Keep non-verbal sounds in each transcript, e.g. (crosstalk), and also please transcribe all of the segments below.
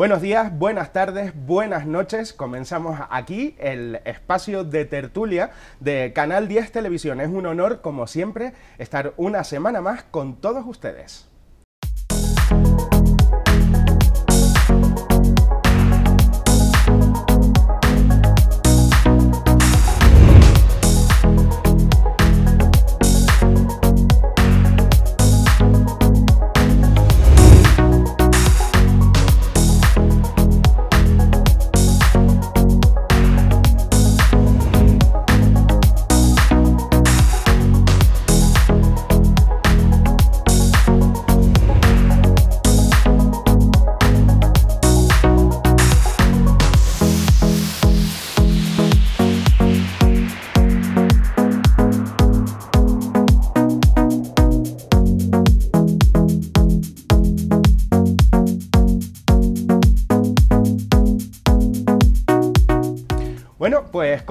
Buenos días, buenas tardes, buenas noches. Comenzamos aquí el espacio de tertulia de Canal 10 Televisión. Es un honor, como siempre, estar una semana más con todos ustedes.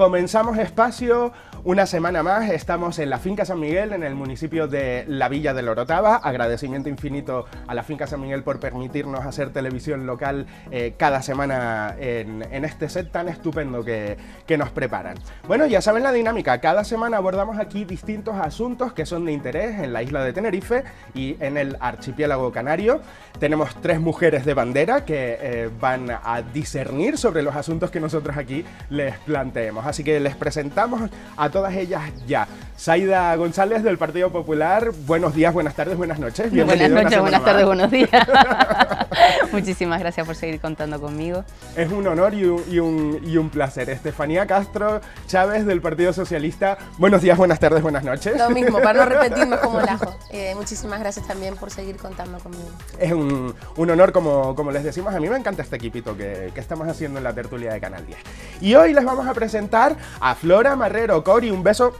Comenzamos espacio una semana más. Estamos en la Finca San Miguel, en el municipio de La Villa de Lorotava. Agradecimiento infinito a la Finca San Miguel por permitirnos hacer televisión local eh, cada semana en, este set tan estupendo que, nos preparan. Bueno, ya saben la dinámica. Cada semana abordamos aquí distintos asuntos que son de interés en la isla de Tenerife y en el archipiélago canario. Tenemos tres mujeres de bandera que eh, van a discernir sobre los asuntos que nosotros aquí les planteemos. Así que les presentamos a todas ellas ya. Saida González del Partido Popular, buenos días, buenas tardes, buenas noches. buenas noches, buenas tardes, buenos días. (laughs) Muchísimas gracias por seguir contando conmigo. Es un honor y un, y un, placer. Estefanía Castro Chávez del Partido Socialista, buenos días, buenas tardes, buenas noches. Lo mismo, para no (laughs) repetirnos como lajo. Eh, muchísimas gracias también por seguir contando conmigo. Es un, un honor, como, como les decimos, a mí me encanta este equipito que, que estamos haciendo en la tertulia de Canal 10. Y hoy les vamos a presentar a Flora Marrero. Cori, un beso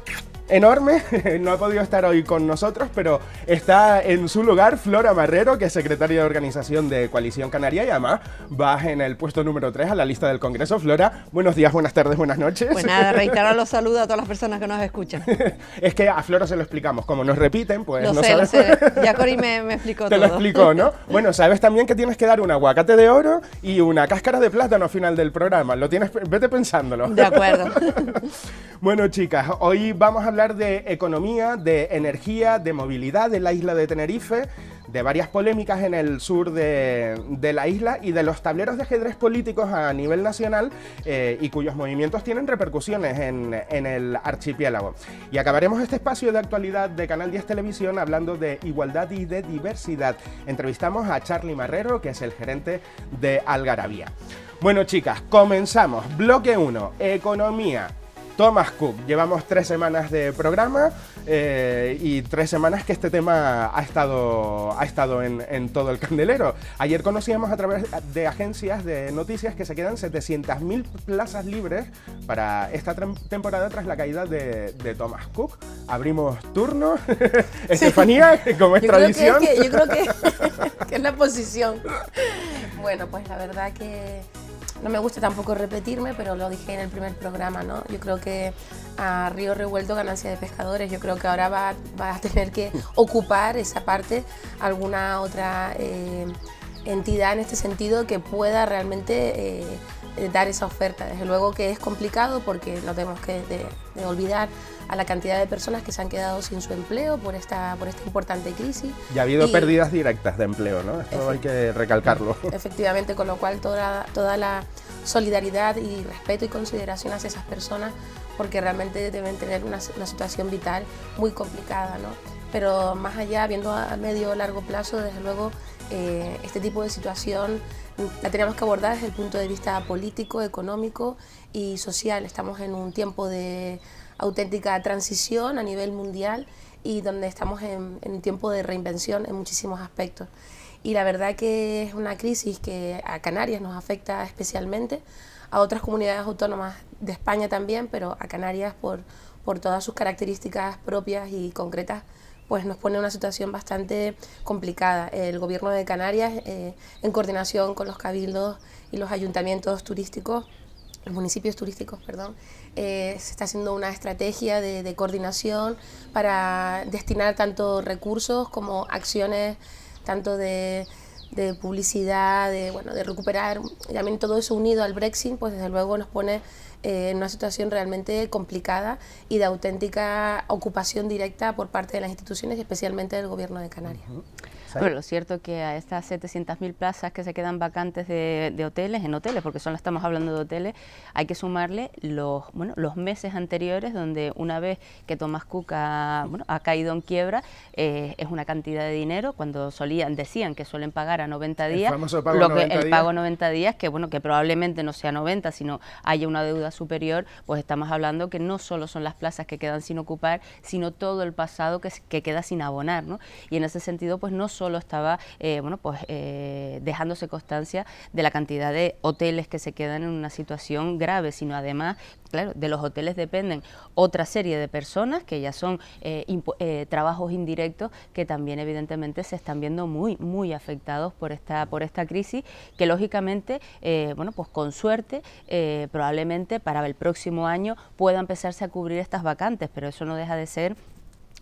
enorme. (laughs) No ha podido estar hoy con nosotros, pero está en su lugar Flora Marrero, que es secretaria de organización de Coalición Canaria y además va en el puesto número 3 a la lista del Congreso. Flora, buenos días, buenas tardes, buenas noches. Pues nada, reiterar los (laughs) saludos a todas las personas que nos escuchan. es que a Flora se lo explicamos, como nos repiten, pues lo no sé, (laughs) Ya Cori me, me explicó Te lo explicó, ¿no? Bueno, sabes también que tienes que dar un aguacate de oro y una cáscara de plátano al final del programa. Lo tienes, vete pensándolo. De acuerdo. bueno, chicas, hoy vamos a hablar de economía, de energía, de movilidad en la isla de Tenerife, de varias polémicas en el sur de, la isla y de los tableros de ajedrez políticos a nivel nacional eh, y cuyos movimientos tienen repercusiones en, en el archipiélago. Y acabaremos este espacio de actualidad de Canal 10 Televisión hablando de igualdad y de diversidad. Entrevistamos a Charlie Marrero, que es el gerente de Algarabía. Bueno chicas, comenzamos. Bloque 1, economía. Thomas Cook. Llevamos tres semanas de programa eh, y tres semanas que este tema ha estado, ha estado en, todo el candelero. Ayer conocíamos a través de agencias de noticias que se quedan 700.000 plazas libres para esta temporada tras la caída de, Thomas Cook. Abrimos turno. (laughs) Estefanía, como es tradición. yo creo (laughs) que es la posición. Bueno, pues la verdad que no me gusta tampoco repetirme, pero lo dije en el primer programa, ¿no? Yo creo que a Río Revuelto ganancia de pescadores, yo creo que ahora va, a tener que (laughs) ocupar esa parte alguna otra eh, entidad en este sentido que pueda realmente... Eh, eh, dar esa oferta. Desde luego que es complicado porque no tenemos que olvidar a la cantidad de personas que se han quedado sin su empleo por esta, por esta importante crisis. Y ha habido pérdidas directas de empleo, ¿no? Esto hay que recalcarlo. (laughs) Efectivamente, con lo cual toda, toda la solidaridad y respeto y consideración hacia esas personas porque realmente deben tener una, situación vital muy complicada, ¿no? Pero más allá, viendo a medio o largo plazo, desde luego eh, este tipo de situación la tenemos que abordar desde el punto de vista político, económico y social. Estamos en un tiempo de auténtica transición a nivel mundial y donde estamos en, un tiempo de reinvención en muchísimos aspectos. Y la verdad que es una crisis que a Canarias nos afecta especialmente, a otras comunidades autónomas de España también, pero a Canarias por todas sus características propias y concretas pues nos pone una situación bastante complicada. El gobierno de Canarias, eh, en coordinación con los cabildos y los ayuntamientos turísticos, los municipios turísticos, perdón, eh, se está haciendo una estrategia de, coordinación para destinar tanto recursos como acciones, tanto de de publicidad, de, bueno, de recuperar, también todo eso unido al Brexit, pues desde luego nos pone en eh, una situación realmente complicada y de auténtica ocupación directa por parte de las instituciones y especialmente del Gobierno de Canarias. Bueno, lo cierto que a estas 700.000 plazas que se quedan vacantes de, hoteles, en hoteles, porque solo estamos hablando de hoteles, hay que sumarle los, bueno, los meses anteriores donde una vez que Tomás Cuca ha, caído en quiebra, eh, es una cantidad de dinero, cuando solían, decían que suelen pagar a 90 días, el pago, lo 90 días. que bueno, que probablemente no sea 90, sino haya una deuda superior, pues estamos hablando que no solo son las plazas que quedan sin ocupar, sino todo el pasado que, que queda sin abonar, ¿no? Y en ese sentido, pues no solo solo estaba eh, bueno, pues, eh, dejándose constancia de la cantidad de hoteles que se quedan en una situación grave, sino además, claro, de los hoteles dependen otra serie de personas que ya son eh, trabajos indirectos que también evidentemente se están viendo muy, muy afectados por esta, por esta crisis que lógicamente, bueno, pues con suerte, probablemente para el próximo año pueda empezarse a cubrir estas vacantes, pero eso no deja de ser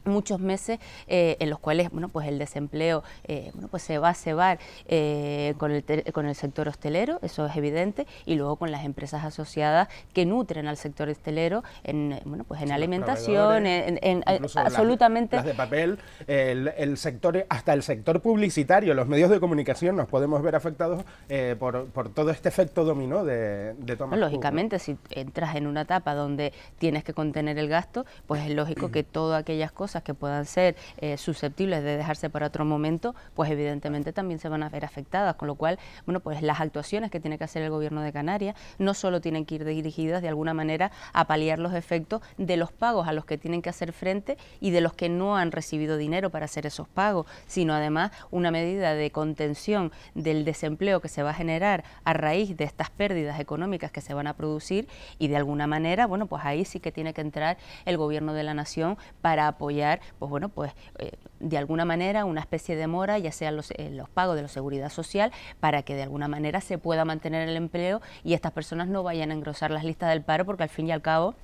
muchos meses eh, en los cuales bueno pues el desempleo eh, bueno pues se va a cebar eh, con, el con el sector hostelero eso es evidente y luego con las empresas asociadas que nutren al sector hostelero en bueno pues en alimentación en, absolutamente de papel el, sector hasta el sector publicitario los medios de comunicación nos podemos ver afectados eh, por, por, todo este efecto dominó de, de lógicamente si entras en una etapa donde tienes que contener el gasto pues es lógico que todas aquellas cosas que puedan ser eh, susceptibles de dejarse para otro momento, pues evidentemente también se van a ver afectadas, con lo cual, bueno, pues las actuaciones que tiene que hacer el gobierno de Canarias no solo tienen que ir dirigidas de alguna manera a paliar los efectos de los pagos a los que tienen que hacer frente y de los que no han recibido dinero para hacer esos pagos, sino además una medida de contención del desempleo que se va a generar a raíz de estas pérdidas económicas que se van a producir y de alguna manera, bueno, pues ahí sí que tiene que entrar el gobierno de la nación para apoyar pues bueno, pues eh, de alguna manera una especie de mora, ya sean los, eh, los pagos de la seguridad social, para que de alguna manera se pueda mantener el empleo y estas personas no vayan a engrosar las listas del paro, porque al fin y al cabo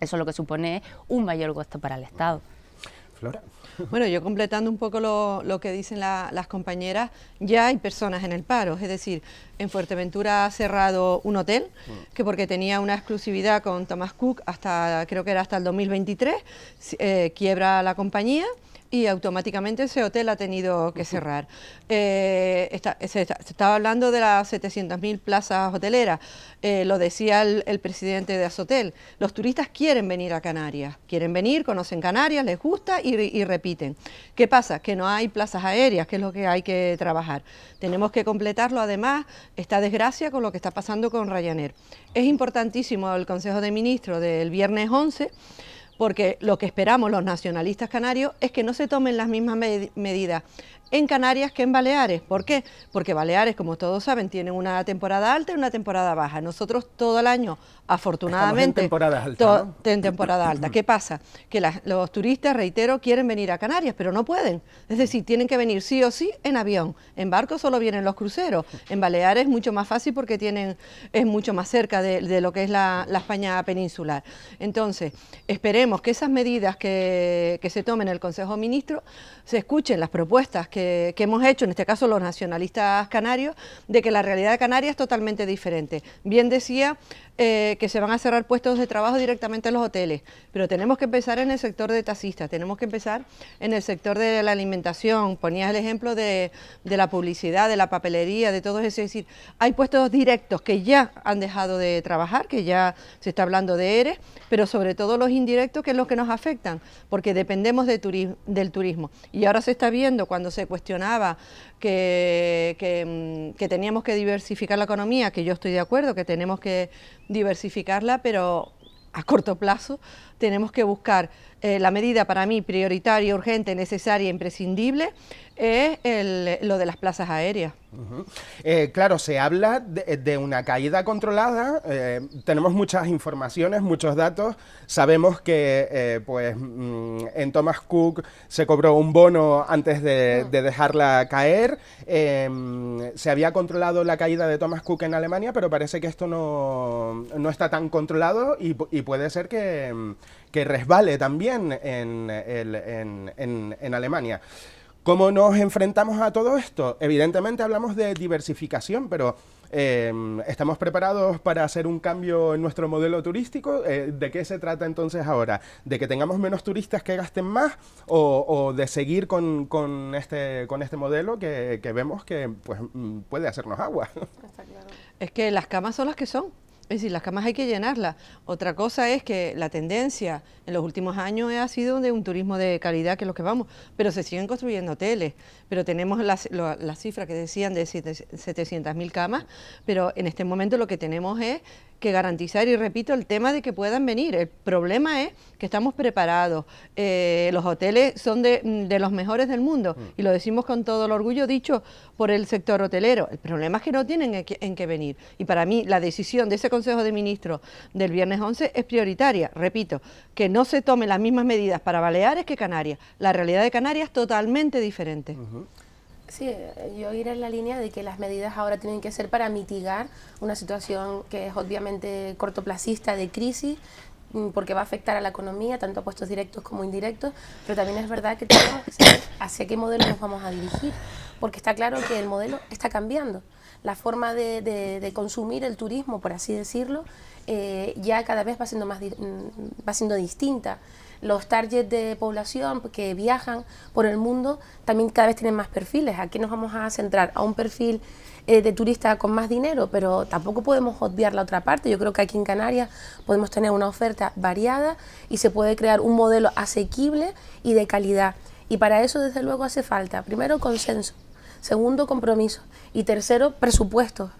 eso es lo que supone un mayor costo para el Estado. Bueno, yo completando un poco lo, que dicen las compañeras, ya hay personas en el paro, es decir, en Fuerteventura ha cerrado un hotel, mm. que porque tenía una exclusividad con Thomas Cook hasta, creo que era hasta el 2023, eh, quiebra la compañía y automáticamente ese hotel ha tenido que cerrar. Eh, se, estaba hablando de las 700.000 plazas hoteleras, eh, lo decía el, presidente de Azotel. Los turistas quieren venir a Canarias, quieren venir, conocen Canarias, les gusta y, y repiten. ¿Qué pasa? Que no hay plazas aéreas, que es lo que hay que trabajar. Tenemos que completarlo además esta desgracia con lo que está pasando con Ryanair. Es importantísimo el Consejo de Ministros del viernes 11 porque lo que esperamos los nacionalistas canarios es que no se tomen las mismas medidas en Canarias que en Baleares. ¿Por qué? Porque Baleares, como todos saben, ...tienen una temporada alta y una temporada baja. Nosotros todo el año, afortunadamente... en temporada alta. En temporada alta. ¿Qué pasa? Que los turistas, reitero, quieren venir a Canarias, pero no pueden. Es decir, tienen que venir sí o sí en avión. En barco solo vienen los cruceros. En Baleares es mucho más fácil porque tienen, es mucho más cerca de, lo que es la, España peninsular. Entonces, esperemos que esas medidas que, que se tomen en el Consejo de Ministros se escuchen las propuestas que que, hemos hecho, en este caso los nacionalistas canarios, de que la realidad de Canarias es totalmente diferente. Bien decía eh, que se van a cerrar puestos de trabajo directamente en los hoteles, pero tenemos que empezar en el sector de taxistas, tenemos que empezar en el sector de la alimentación, ponías el ejemplo de, la publicidad, de la papelería, de todo eso, es decir, hay puestos directos que ya han dejado de trabajar, que ya se está hablando de ERE, pero sobre todo los indirectos que es los que nos afectan, porque dependemos del turismo. Y ahora se está viendo cuando se cuestionaba mm, que, teníamos que diversificar la economía, que yo estoy de acuerdo que tenemos que diversificarla, pero a corto plazo tenemos que buscar eh, la medida para mí prioritaria, urgente, necesaria, imprescindible, es lo de las plazas aéreas. Eh, claro, se habla de, una caída controlada, eh, tenemos muchas informaciones, muchos datos, sabemos que pues, mm, en Thomas Cook se cobró un bono antes de, dejarla caer, em, se había controlado la caída de Thomas Cook en Alemania, pero parece que esto no, está tan controlado y puede ser que em, que resbale también en, Alemania. ¿Cómo nos enfrentamos a todo esto? Evidentemente hablamos de diversificación, pero eh, ¿estamos preparados para hacer un cambio en nuestro modelo turístico? Eh, ¿De qué se trata entonces ahora? ¿De que tengamos menos turistas que gasten más o, de seguir con, con, este, este modelo que, vemos que pues, mm, puede hacernos agua? Es que las camas son las que son. Es decir, las camas hay que llenarlas. Otra cosa es que la tendencia en los últimos años ha sido de un turismo de calidad, que es lo que vamos, pero se siguen construyendo hoteles. Pero tenemos las, cifras que decían de 700.000 camas, pero en este momento lo que tenemos es que garantizar, y repito, el tema de que puedan venir. El problema es que estamos preparados. Eh, los hoteles son mm, de, los mejores del mundo mm. y lo decimos con todo el orgullo dicho por el sector hotelero. El problema es que no tienen en qué, venir. Y para mí la decisión de ese Consejo de Ministros del viernes 11 es prioritaria. Repito, que no se tomen las mismas medidas para Baleares que Canarias. La realidad de Canarias es totalmente diferente. Sí, yo iré en la línea de que las medidas ahora tienen que ser para mitigar una situación que es obviamente cortoplacista de crisis, mm, porque va a afectar a la economía, tanto a puestos directos como indirectos, pero también es verdad que tenemos que saber hacia qué modelo nos vamos a dirigir, porque está claro que el modelo está cambiando. La forma de, consumir el turismo, por así decirlo, eh, ya cada vez va siendo, más, mm, va siendo distinta los targets de población que viajan por el mundo también cada vez tienen más perfiles. Aquí nos vamos a centrar a un perfil eh, de turista con más dinero, pero tampoco podemos obviar la otra parte. Yo creo que aquí en Canarias podemos tener una oferta variada y se puede crear un modelo asequible y de calidad. Y para eso, desde luego, hace falta, primero, consenso, segundo, compromiso y tercero, presupuesto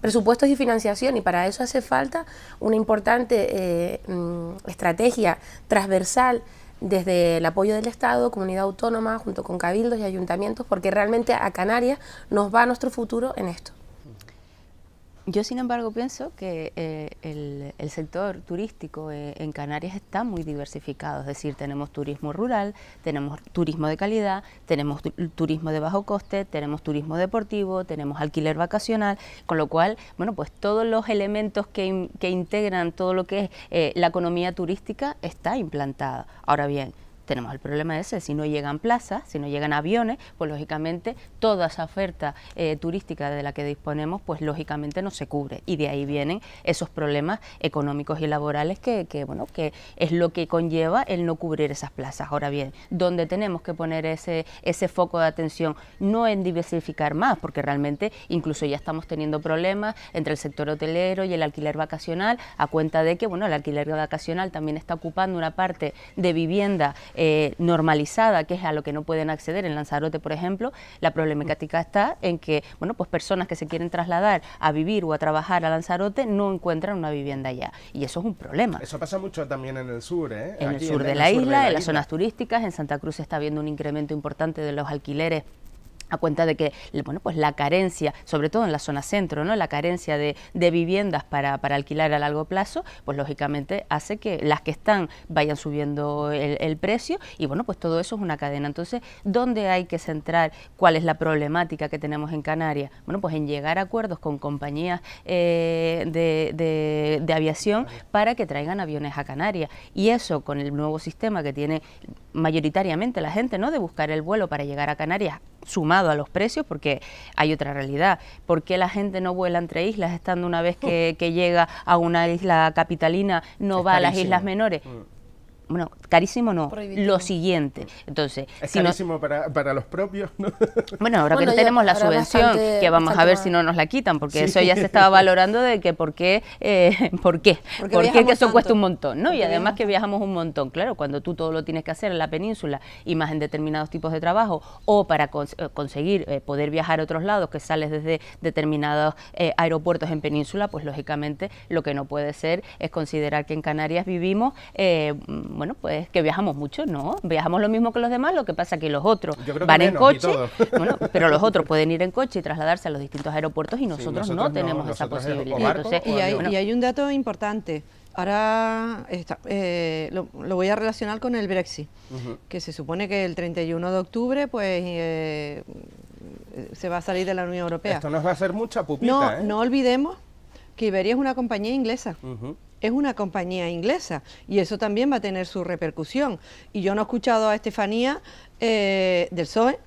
presupuestos y financiación y para eso hace falta una importante eh, mm, estrategia transversal desde el apoyo del Estado, comunidad autónoma, junto con cabildos y ayuntamientos, porque realmente a Canarias nos va nuestro futuro en esto. Yo, sin embargo, pienso que eh, el, sector turístico eh, en Canarias está muy diversificado, es decir, tenemos turismo rural, tenemos turismo de calidad, tenemos turismo de bajo coste, tenemos turismo deportivo, tenemos alquiler vacacional, con lo cual, bueno, pues todos los elementos que, integran todo lo que es eh, la economía turística está implantada. Ahora bien, tenemos el problema ese, si no llegan plazas, si no llegan aviones, pues lógicamente toda esa oferta eh, turística de la que disponemos, pues lógicamente no se cubre y de ahí vienen esos problemas económicos y laborales que, bueno, que es lo que conlleva el no cubrir esas plazas. Ahora bien, donde tenemos que poner ese, ese foco de atención, no en diversificar más, porque realmente incluso ya estamos teniendo problemas entre el sector hotelero y el alquiler vacacional, a cuenta de que, bueno, el alquiler vacacional también está ocupando una parte de vivienda eh, normalizada, que es a lo que no pueden acceder en Lanzarote, por ejemplo, la problemática está en que, bueno, pues personas que se quieren trasladar a vivir o a trabajar a Lanzarote no encuentran una vivienda allá. Y eso es un problema. Eso pasa mucho también en el sur, ¿eh? En el sur de, la isla, de isla, en las zonas turísticas, en Santa Cruz está viendo un incremento importante de los alquileres a cuenta de que bueno pues la carencia, sobre todo en la zona centro, ¿no? la carencia de, viviendas para, alquilar a largo plazo, pues lógicamente hace que las que están vayan subiendo el, precio y bueno pues todo eso es una cadena. Entonces, ¿dónde hay que centrar cuál es la problemática que tenemos en Canarias? Bueno, pues en llegar a acuerdos con compañías eh, de, de aviación para que traigan aviones a Canarias. Y eso con el nuevo sistema que tiene mayoritariamente la gente, ¿no? De buscar el vuelo para llegar a Canarias sumado a los precios, porque hay otra realidad. ¿Por qué la gente no vuela entre islas, estando una vez que, oh. llega a una isla capitalina, no va a las islas menores? Mm bueno, carísimo no, lo siguiente. Entonces, es carísimo para, los propios, (laughs) Bueno, ahora que no tenemos la subvención, que vamos a ver si no nos la quitan, porque eso ya se estaba valorando de que por qué, eh, (laughs) por qué, porque eso cuesta un montón, ¿no? y además que viajamos un montón, claro, cuando tú todo lo tienes que hacer en la península y más en determinados tipos de trabajo, o para eh, conseguir eh, poder viajar a otros lados, que sales desde determinados aeropuertos en península, pues lógicamente lo que no puede ser es considerar que en Canarias vivimos bueno, pues que viajamos mucho, no, viajamos lo mismo que los demás, lo que pasa que los otros van en coche, (laughs) bueno, pero los otros pueden ir en coche y trasladarse a los distintos aeropuertos y nosotros, no, tenemos esa posibilidad. y, hay, un dato importante, Ahora eh, lo, voy a relacionar con el Brexit, que se supone que el 31 de octubre pues eh, se va a salir de la Unión Europea. Esto nos va a hacer mucha pupita. No, ¿eh? no olvidemos que Iberia es una compañía inglesa es una compañía inglesa y eso también va a tener su repercusión. Y yo no he escuchado a Estefanía eh, del Soe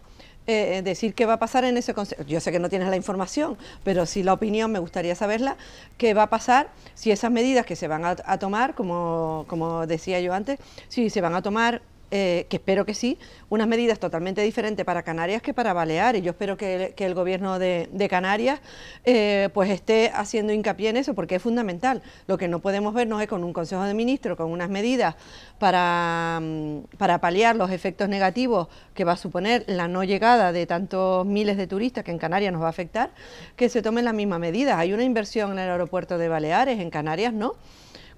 eh, decir qué va a pasar en ese consejo. Yo sé que no tienes la información, pero sí la opinión me gustaría saberla, qué va a pasar si esas medidas que se van a, tomar, como, como decía yo antes, si se van a tomar eh, que espero que sí, unas medidas totalmente diferentes para Canarias que para Baleares. Yo espero que el, gobierno de, Canarias eh, pues esté haciendo hincapié en eso porque es fundamental. Lo que no podemos vernos es con un Consejo de Ministros, con unas medidas para, mm, para paliar los efectos negativos que va a suponer la no llegada de tantos miles de turistas que en Canarias nos va a afectar, que se tomen las mismas medidas. Hay una inversión en el aeropuerto de Baleares, en Canarias no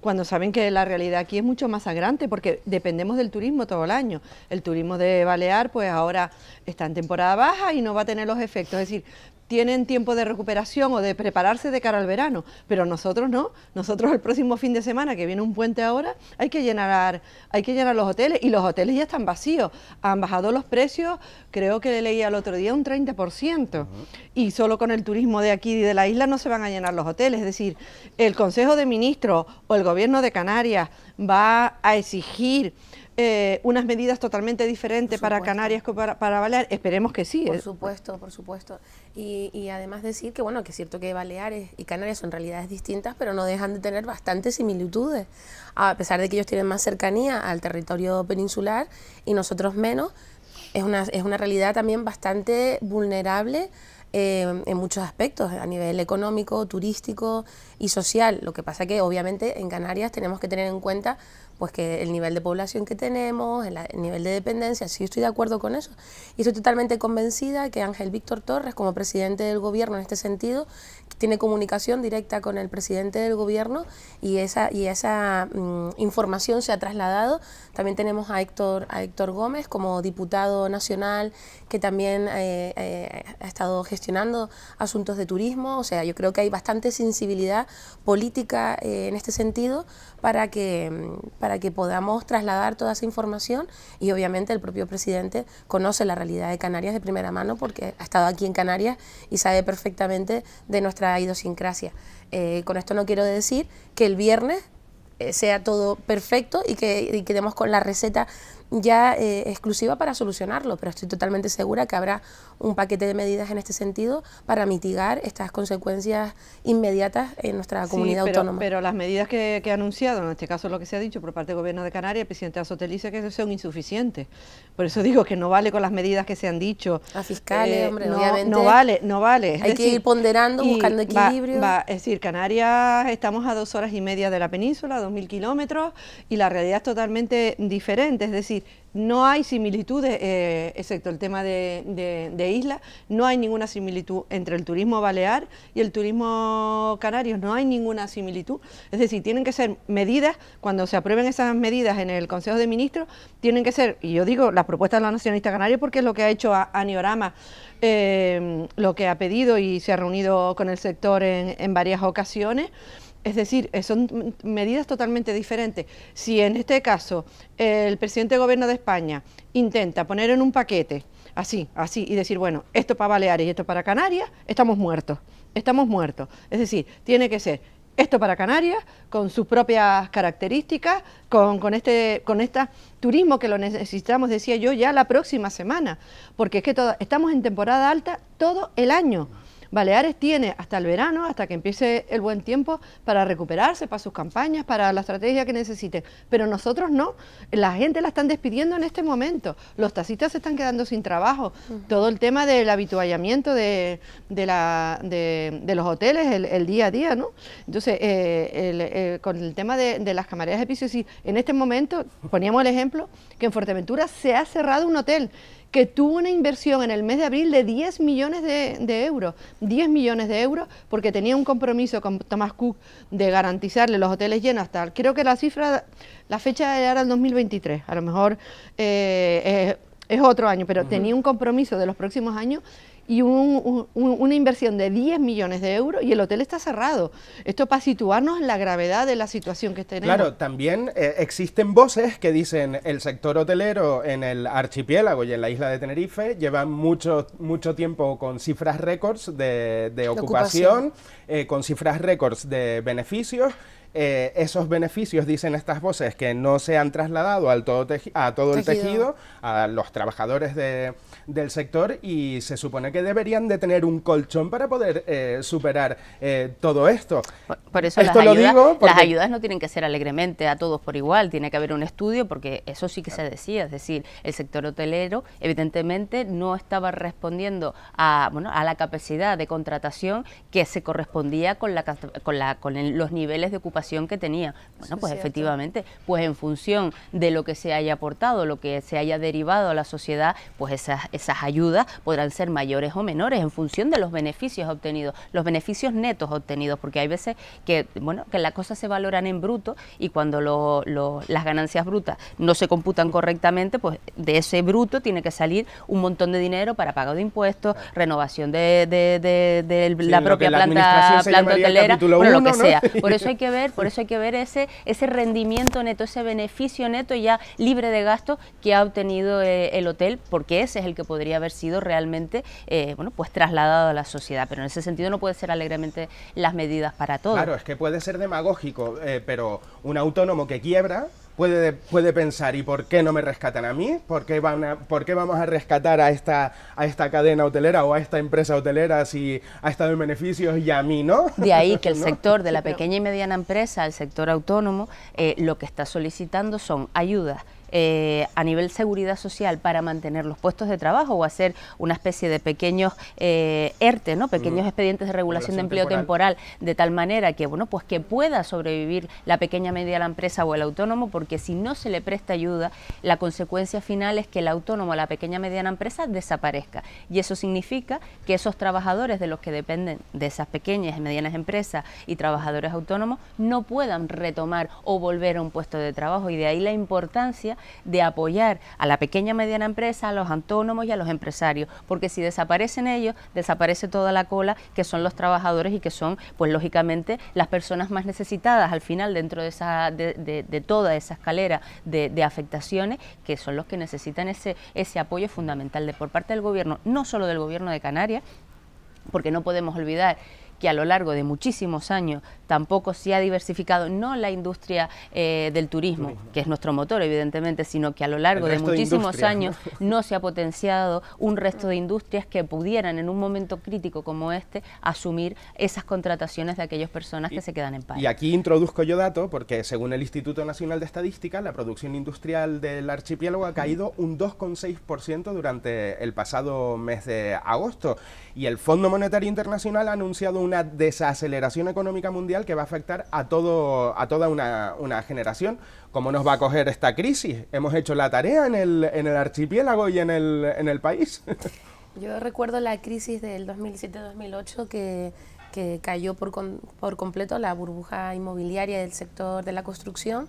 cuando saben que la realidad aquí es mucho más sangrante porque dependemos del turismo todo el año. El turismo de Balear pues ahora está en temporada baja y no va a tener los efectos. Es decir, tienen tiempo de recuperación o de prepararse de cara al verano, pero nosotros no. Nosotros el próximo fin de semana, que viene un puente ahora, hay que llenar, hay que llenar los hoteles y los hoteles ya están vacíos. Han bajado los precios, creo que le leí al otro día un 30%. Y solo con el turismo de aquí y de la isla no se van a llenar los hoteles. Es decir, el Consejo de Ministros o el Gobierno de Canarias va a exigir eh, unas medidas totalmente diferentes para Canarias que para, Baleares. Esperemos que sí. Por ¿eh? supuesto, por supuesto. Y, además decir que, bueno, que es cierto que Baleares y Canarias son realidades distintas, pero no dejan de tener bastantes similitudes. A pesar de que ellos tienen más cercanía al territorio peninsular y nosotros menos, es una, es una realidad también bastante vulnerable. Eh, en muchos aspectos, a nivel económico, turístico y social. Lo que pasa que obviamente en Canarias tenemos que tener en cuenta pues que el nivel de población que tenemos, el, nivel de dependencia, sí estoy de acuerdo con eso. Y estoy totalmente convencida que Ángel Víctor Torres, como presidente del gobierno en este sentido, tiene comunicación directa con el presidente del gobierno y esa, y esa mm, información se ha trasladado. También tenemos a Héctor, a Héctor Gómez como diputado nacional que también eh, eh, ha estado gestionando asuntos de turismo. O sea, yo creo que hay bastante sensibilidad política eh, en este sentido para que, mm, para que podamos trasladar toda esa información y obviamente el propio presidente conoce la realidad de Canarias de primera mano porque ha estado aquí en Canarias y sabe perfectamente de nuestra idiosincrasia. Eh, con esto no quiero decir que el viernes eh, sea todo perfecto y que, quedemos con la receta ya eh, exclusiva para solucionarlo, pero estoy totalmente segura que habrá un paquete de medidas en este sentido para mitigar estas consecuencias inmediatas en nuestra comunidad autónoma. Pero las medidas que, ha anunciado, en este caso lo que se ha dicho por parte del Gobierno de Canarias, el presidente Azotel dice que son insuficientes. Por eso digo que no vale con las medidas que se han dicho. A fiscales, eh, no, obviamente. No vale, no vale. hay que ir ponderando, buscando equilibrio. es decir, Canarias estamos a dos horas y media de la península, dos mil kilómetros, y la realidad es totalmente diferente. Es decir, no hay similitudes, eh, excepto el tema de, isla islas, no hay ninguna similitud entre el turismo balear y el turismo canario, no hay ninguna similitud. Es decir, tienen que ser medidas, cuando se aprueben esas medidas en el Consejo de Ministros, tienen que ser, y yo digo las propuestas de la Nacionalista Canaria, porque es lo que ha hecho Aniorama, eh, lo que ha pedido y se ha reunido con el sector en varias ocasiones. Es decir, eh, son medidas totalmente diferentes. Si en este caso el presidente de gobierno de España intenta poner en un paquete, así, así, y decir, bueno, esto para Baleares y esto para Canarias, estamos muertos, estamos muertos. Es decir, tiene que ser esto para Canarias, con sus propias características, con, con, este con este turismo que lo necesitamos, decía yo, ya la próxima semana, porque es que estamos en temporada alta todo el año. Baleares tiene hasta el verano, hasta que empiece el buen tiempo, para recuperarse, para sus campañas, para la estrategia que necesiten. Pero nosotros no. La gente la están despidiendo en este momento. Los tacitas se están quedando sin trabajo. Todo el tema del habituallamiento de, los hoteles, el, día a día, ¿no? Entonces, eh, eh, con el tema de, las camareras de piso, en este momento, poníamos el ejemplo, que en Fuerteventura se ha cerrado un hotel que tuvo una inversión en el mes de abril de 10 millones de, euros. 10 millones de euros porque tenía un compromiso con Thomas Cook de garantizarle los hoteles llenos hasta, creo que la cifra, la fecha era el 2023, a lo mejor eh, eh, es otro año, pero tenía un compromiso de los próximos años y una inversión de 10 millones de euros y el hotel está cerrado. Esto para situarnos en la gravedad de la situación que tenemos. Claro, también eh, existen voces que dicen el sector hotelero en el archipiélago y en la isla de Tenerife lleva mucho, mucho tiempo con cifras récords de, ocupación, eh, con cifras récords de beneficios eh, esos beneficios, dicen estas voces, que no se han trasladado al todo a todo el tejido. a los trabajadores de, del sector y se supone que deberían de tener un colchón para poder eh, superar eh, todo esto. Por, eso las, lo ayudas, digo las ayudas no tienen que ser alegremente a todos por igual, tiene que haber un estudio porque eso sí que se decía, es decir, el sector hotelero evidentemente no estaba respondiendo a, bueno, a la capacidad de contratación que se correspondía con, la, con, la, con los niveles de ocupación que tenía. Bueno, pues efectivamente, pues en función de lo que se haya aportado, lo que se haya derivado a la sociedad, pues esas, esas ayudas podrán ser mayores o menores en función de los beneficios obtenidos, los beneficios netos obtenidos, porque hay veces que, bueno, que las cosas se valoran en bruto y cuando lo, las ganancias brutas no se computan correctamente, pues de ese bruto tiene que salir un montón de dinero para pago de impuestos, renovación de, de, la propia planta, planta hotelera, bueno, lo que sea. (laughs) Por eso hay que ver (laughs) por eso hay que ver ese, ese rendimiento neto, ese beneficio neto ya libre de gasto que ha obtenido eh, el hotel, porque ese es el que podría haber sido realmente eh, bueno, pues trasladado a la sociedad. Pero en ese sentido no puede ser alegremente las medidas para todos. Claro, es que puede ser demagógico, eh, pero un autónomo que quiebra puede, pensar, ¿y por qué no me rescatan a mí? ¿Por qué, van vamos a rescatar a esta, a esta cadena hotelera o a esta empresa hotelera si ha estado en beneficios y a mí no? De ahí que (laughs) el sector de la pequeña y mediana empresa, el sector autónomo, eh, lo que está solicitando son ayudas eh, a nivel seguridad social para mantener los puestos de trabajo o hacer una especie de pequeños eh, ERTE, ¿no? pequeños mm. expedientes de regulación de empleo temporal. de tal manera que bueno, pues que pueda sobrevivir la pequeña media la empresa o el autónomo, porque si no se le presta ayuda, la consecuencia final es que el autónomo, la pequeña mediana empresa desaparezca. Y eso significa que esos trabajadores de los que dependen de esas pequeñas y medianas empresas y trabajadores autónomos no puedan retomar o volver a un puesto de trabajo. Y de ahí la importancia de apoyar a la pequeña y mediana empresa, a los autónomos y a los empresarios, porque si desaparecen ellos, desaparece toda la cola que son los trabajadores y que son, pues lógicamente, las personas más necesitadas al final dentro de, esa, toda esa escalera de, afectaciones, que son los que necesitan ese, ese apoyo fundamental de por parte del gobierno, no solo del gobierno de Canarias, porque no podemos olvidar que a lo largo de muchísimos años tampoco se ha diversificado, no la industria eh, del turismo, que es nuestro motor evidentemente, sino que a lo largo de muchísimos años (laughs) no se ha potenciado un resto de industrias que pudieran en un momento crítico como este asumir esas contrataciones de aquellas personas que se quedan en país Y aquí introduzco yo dato, porque según el Instituto Nacional de Estadística, la producción industrial del archipiélago ha caído un 2,6% durante el pasado mes de agosto y el Fondo Monetario Internacional ha anunciado un una desaceleración económica mundial que va a afectar a, todo, a toda una, una generación. ¿Cómo nos va a coger esta crisis? ¿Hemos hecho la tarea en el, en el archipiélago y en el, en el país? (laughs) Yo recuerdo la crisis del 2007-2008 que, que, cayó por, por completo la burbuja inmobiliaria del sector de la construcción.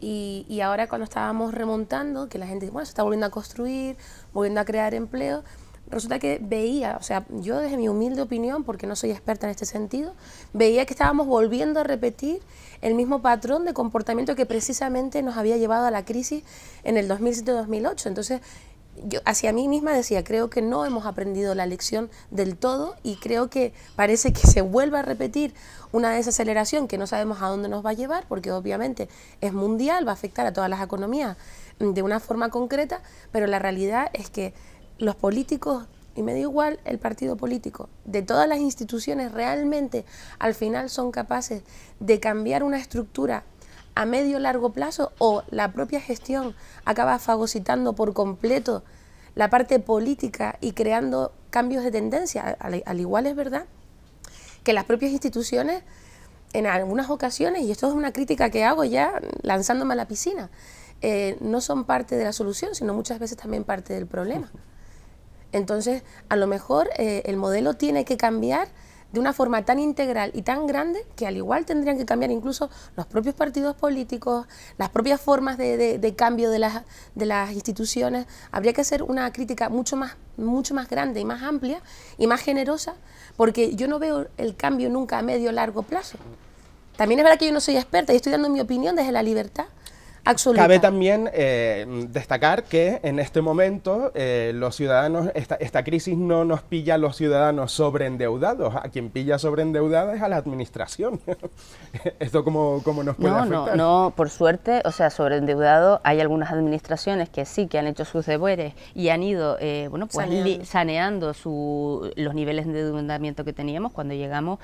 Y, y, ahora cuando estábamos remontando, que la gente, bueno, se está volviendo a construir, volviendo a crear empleo, resulta que veía, o sea, yo desde mi humilde opinión, porque no soy experta en este sentido, veía que estábamos volviendo a repetir el mismo patrón de comportamiento que precisamente nos había llevado a la crisis en el 2007-2008. Entonces, yo hacia mí misma decía, creo que no hemos aprendido la lección del todo y creo que parece que se vuelva a repetir una desaceleración que no sabemos a dónde nos va a llevar, porque obviamente es mundial, va a afectar a todas las economías de una forma concreta, pero la realidad es que los políticos, y me da igual el partido político, de todas las instituciones realmente al final son capaces de cambiar una estructura a medio largo plazo o la propia gestión acaba fagocitando por completo la parte política y creando cambios de tendencia. Al, igual es verdad que las propias instituciones en algunas ocasiones, y esto es una crítica que hago ya lanzándome a la piscina, eh, no son parte de la solución, sino muchas veces también parte del problema. Entonces, a lo mejor eh, el modelo tiene que cambiar de una forma tan integral y tan grande que al igual tendrían que cambiar incluso los propios partidos políticos, las propias formas de, cambio de las, de las instituciones. Habría que hacer una crítica mucho más, mucho más grande y más amplia y más generosa, porque yo no veo el cambio nunca a medio o largo plazo. También es verdad que yo no soy experta y estoy dando mi opinión desde la libertad, Cabe también eh, destacar que en este momento eh, los ciudadanos, esta, crisis no nos pilla a los ciudadanos sobreendeudados, a quien pilla sobreendeudada es a la administración. (laughs) ¿Esto cómo, cómo nos puede no, No, por suerte, o sea, sobreendeudado hay algunas administraciones que sí, que han hecho sus deberes y han ido, eh, bueno, pues saneando, su, los niveles de endeudamiento que teníamos cuando llegamos,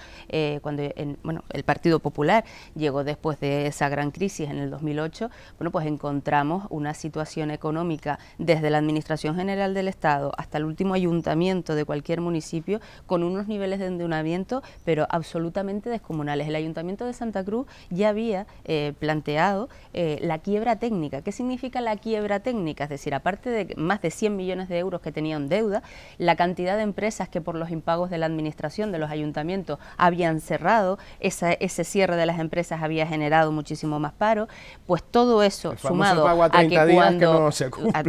cuando, bueno, el Partido Popular llegó después de esa gran crisis en el 2008, bueno, pues encontramos una situación económica desde la Administración General del Estado hasta el último ayuntamiento de cualquier municipio con unos niveles de endeudamiento, pero absolutamente descomunales. El Ayuntamiento de Santa Cruz ya había eh, planteado eh, la quiebra técnica. ¿Qué significa la quiebra técnica? Es decir, aparte de más de 100 millones de euros que tenían deuda, la cantidad de empresas que por los impagos de la Administración, de los ayuntamientos, habían cerrado, ese cierre de las empresas había generado muchísimo más paro, pues todo eso sumado a, 30 que días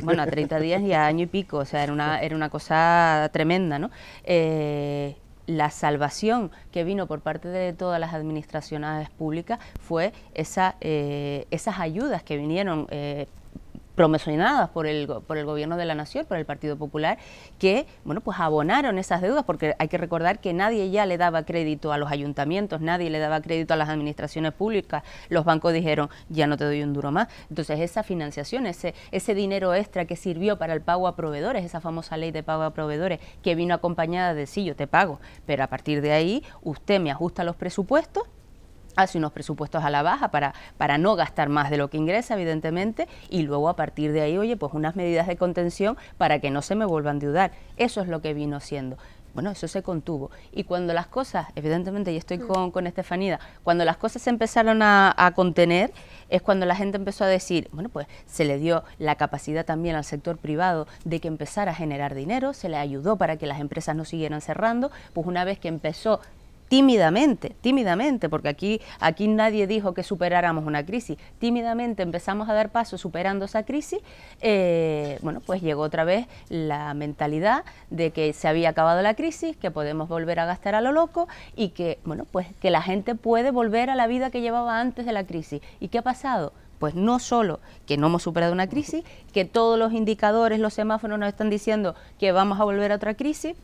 bueno, a 30 días y a año y pico, o sea, era una, era una cosa tremenda, ¿no? Eh, la salvación que vino por parte de todas las administraciones públicas fue esa, eh, esas ayudas que vinieron eh, promesionadas por el, por el gobierno de la nación, por el Partido Popular, que bueno pues abonaron esas deudas, porque hay que recordar que nadie ya le daba crédito a los ayuntamientos, nadie le daba crédito a las administraciones públicas, los bancos dijeron ya no te doy un duro más. Entonces esa financiación, ese, ese dinero extra que sirvió para el pago a proveedores, esa famosa ley de pago a proveedores, que vino acompañada de sí, yo te pago, pero a partir de ahí usted me ajusta los presupuestos hace unos presupuestos a la baja para, para no gastar más de lo que ingresa, evidentemente, y luego a partir de ahí, oye, pues unas medidas de contención para que no se me vuelvan a Eso es lo que vino siendo. Bueno, eso se contuvo. Y cuando las cosas, evidentemente, y estoy mm. con, Estefanida, cuando las cosas se empezaron a, a, contener, es cuando la gente empezó a decir, bueno, pues se le dio la capacidad también al sector privado de que empezara a generar dinero, se le ayudó para que las empresas no siguieran cerrando, pues una vez que empezó tímidamente, tímidamente, porque aquí, aquí nadie dijo que superáramos una crisis, tímidamente empezamos a dar paso superando esa crisis, eh, bueno, pues llegó otra vez la mentalidad de que se había acabado la crisis, que podemos volver a gastar a lo loco y que, bueno, pues que la gente puede volver a la vida que llevaba antes de la crisis. ¿Y qué ha pasado? pues no solo que no hemos superado una crisis, que todos los indicadores, los semáforos nos están diciendo que vamos a volver a otra crisis,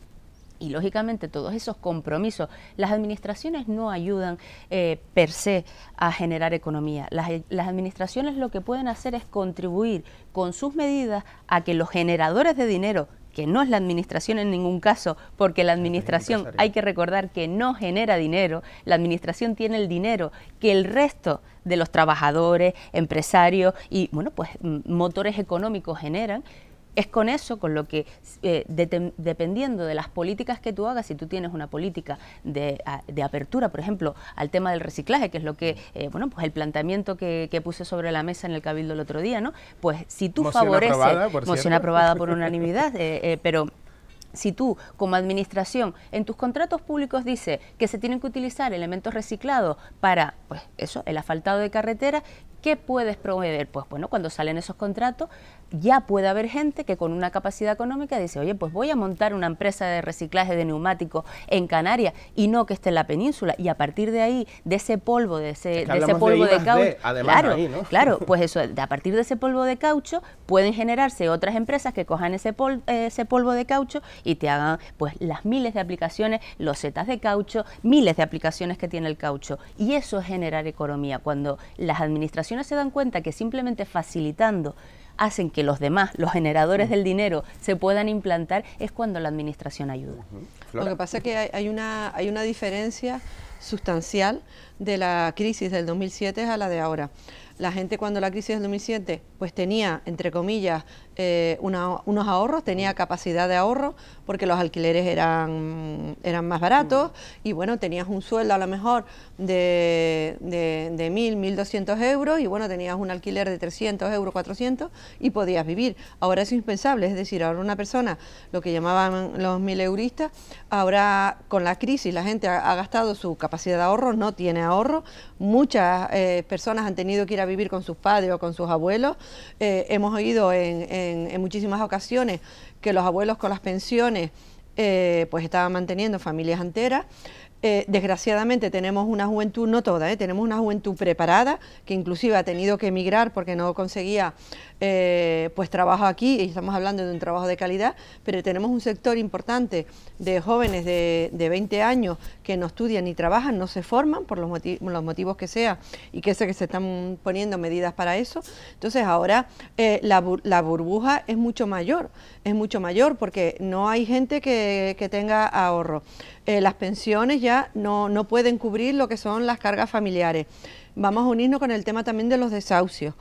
y lógicamente todos esos compromisos. Las administraciones no ayudan eh, per se a generar economía. Las, las administraciones lo que pueden hacer es contribuir con sus medidas a que los generadores de dinero que no es la administración en ningún caso, porque la administración hay que recordar que no genera dinero, la administración tiene el dinero que el resto de los trabajadores, empresarios y bueno, pues motores económicos generan, es con eso con lo que, eh, dependiendo de las políticas que tú hagas, si tú tienes una política de, apertura, por ejemplo, al tema del reciclaje, que es lo que, eh, bueno, pues el planteamiento que, puse sobre la mesa en el Cabildo el otro día, ¿no? Pues si tú favoreces... Aprobada, moción aprobada por (laughs) unanimidad, eh, pero si tú como administración en tus contratos públicos dice que se tienen que utilizar elementos reciclados para pues eso el asfaltado de carretera ¿qué puedes proveer? Pues bueno, cuando salen esos contratos, ya puede haber gente que con una capacidad económica dice, oye, pues voy a montar una empresa de reciclaje de neumáticos en Canarias y no que esté en la península. Y a partir de ahí, de ese polvo, de ese, polvo de, caucho, claro, (laughs) claro, pues eso, a partir de ese polvo de caucho pueden generarse otras empresas que cojan ese, eh, ese polvo de caucho y te hagan pues las miles de aplicaciones, los setas de caucho, miles de aplicaciones que tiene el caucho. Y eso es generar economía. Cuando las administraciones se dan cuenta que simplemente facilitando hacen que los demás, los generadores del dinero, se puedan implantar, es cuando la administración ayuda. Lo que pasa es que hay, una, hay una diferencia sustancial de la crisis del 2007 a la de ahora. La gente cuando la crisis del 2007 pues tenía, entre comillas, eh, unos ahorros, tenía mm. capacidad de ahorro porque los alquileres eran, eran más baratos mm. y bueno, tenías un sueldo a lo mejor de, de, de 1.000, 1.200 euros y bueno, tenías un alquiler de 300 euros, 400 y podías vivir. Ahora es impensable, es decir, ahora una persona, lo que llamaban los mil euristas, ahora con la crisis la gente ha, gastado su capacidad de ahorro, no tiene ahorro, muchas eh, personas han tenido que ir a vivir con sus padres o con sus abuelos, eh, hemos oído en en, muchísimas ocasiones que los abuelos con las pensiones eh, pues estaban manteniendo familias enteras. Eh, desgraciadamente tenemos una juventud, no toda, eh, tenemos una juventud preparada que inclusive ha tenido que emigrar porque no conseguía eh, pues trabajo aquí, y estamos hablando de un trabajo de calidad, pero tenemos un sector importante de jóvenes de, 20 años que no estudian ni trabajan, no se forman por los, motivos que sea y que sé que se están poniendo medidas para eso. Entonces ahora la, burbuja es mucho mayor, es mucho mayor porque no hay gente que, que tenga ahorro. las pensiones ya no, pueden cubrir lo que son las cargas familiares vamos a unirnos con el tema también de los desahucios,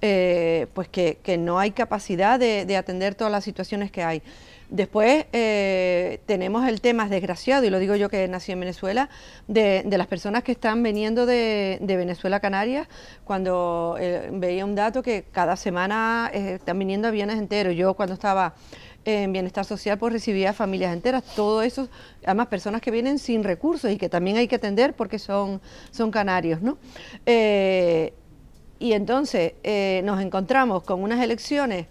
eh, pues que, no hay capacidad de, atender todas las situaciones que hay. Después eh, tenemos el tema desgraciado, y lo digo yo que nací en Venezuela, de, las personas que están viniendo de, Venezuela a Canarias, cuando eh, veía un dato que cada semana están viniendo aviones enteros. Yo cuando estaba en Bienestar Social pues recibía familias enteras, todo eso, además personas que vienen sin recursos y que también hay que atender porque son, son canarios, ¿no? Eh, y entonces eh, nos encontramos con unas elecciones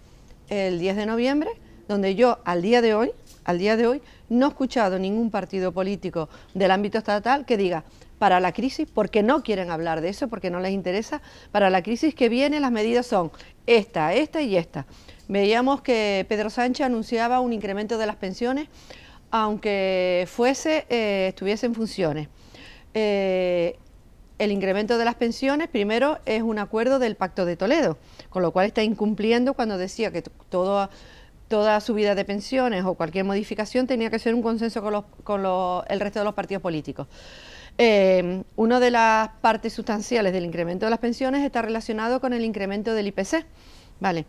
el 10 de noviembre, donde yo al día de hoy, al día de hoy, no he escuchado ningún partido político del ámbito estatal que diga para la crisis, porque no quieren hablar de eso, porque no les interesa, para la crisis que viene las medidas son esta, esta y esta. Veíamos que Pedro Sánchez anunciaba un incremento de las pensiones, aunque fuese, eh, estuviese en funciones. Eh, el incremento de las pensiones, primero, es un acuerdo del Pacto de Toledo, con lo cual está incumpliendo cuando decía que toda subida de pensiones o cualquier modificación tenía que ser un consenso con, el resto de los partidos políticos. Eh, una de las partes sustanciales del incremento de las pensiones está relacionado con el incremento del IPC. Vale.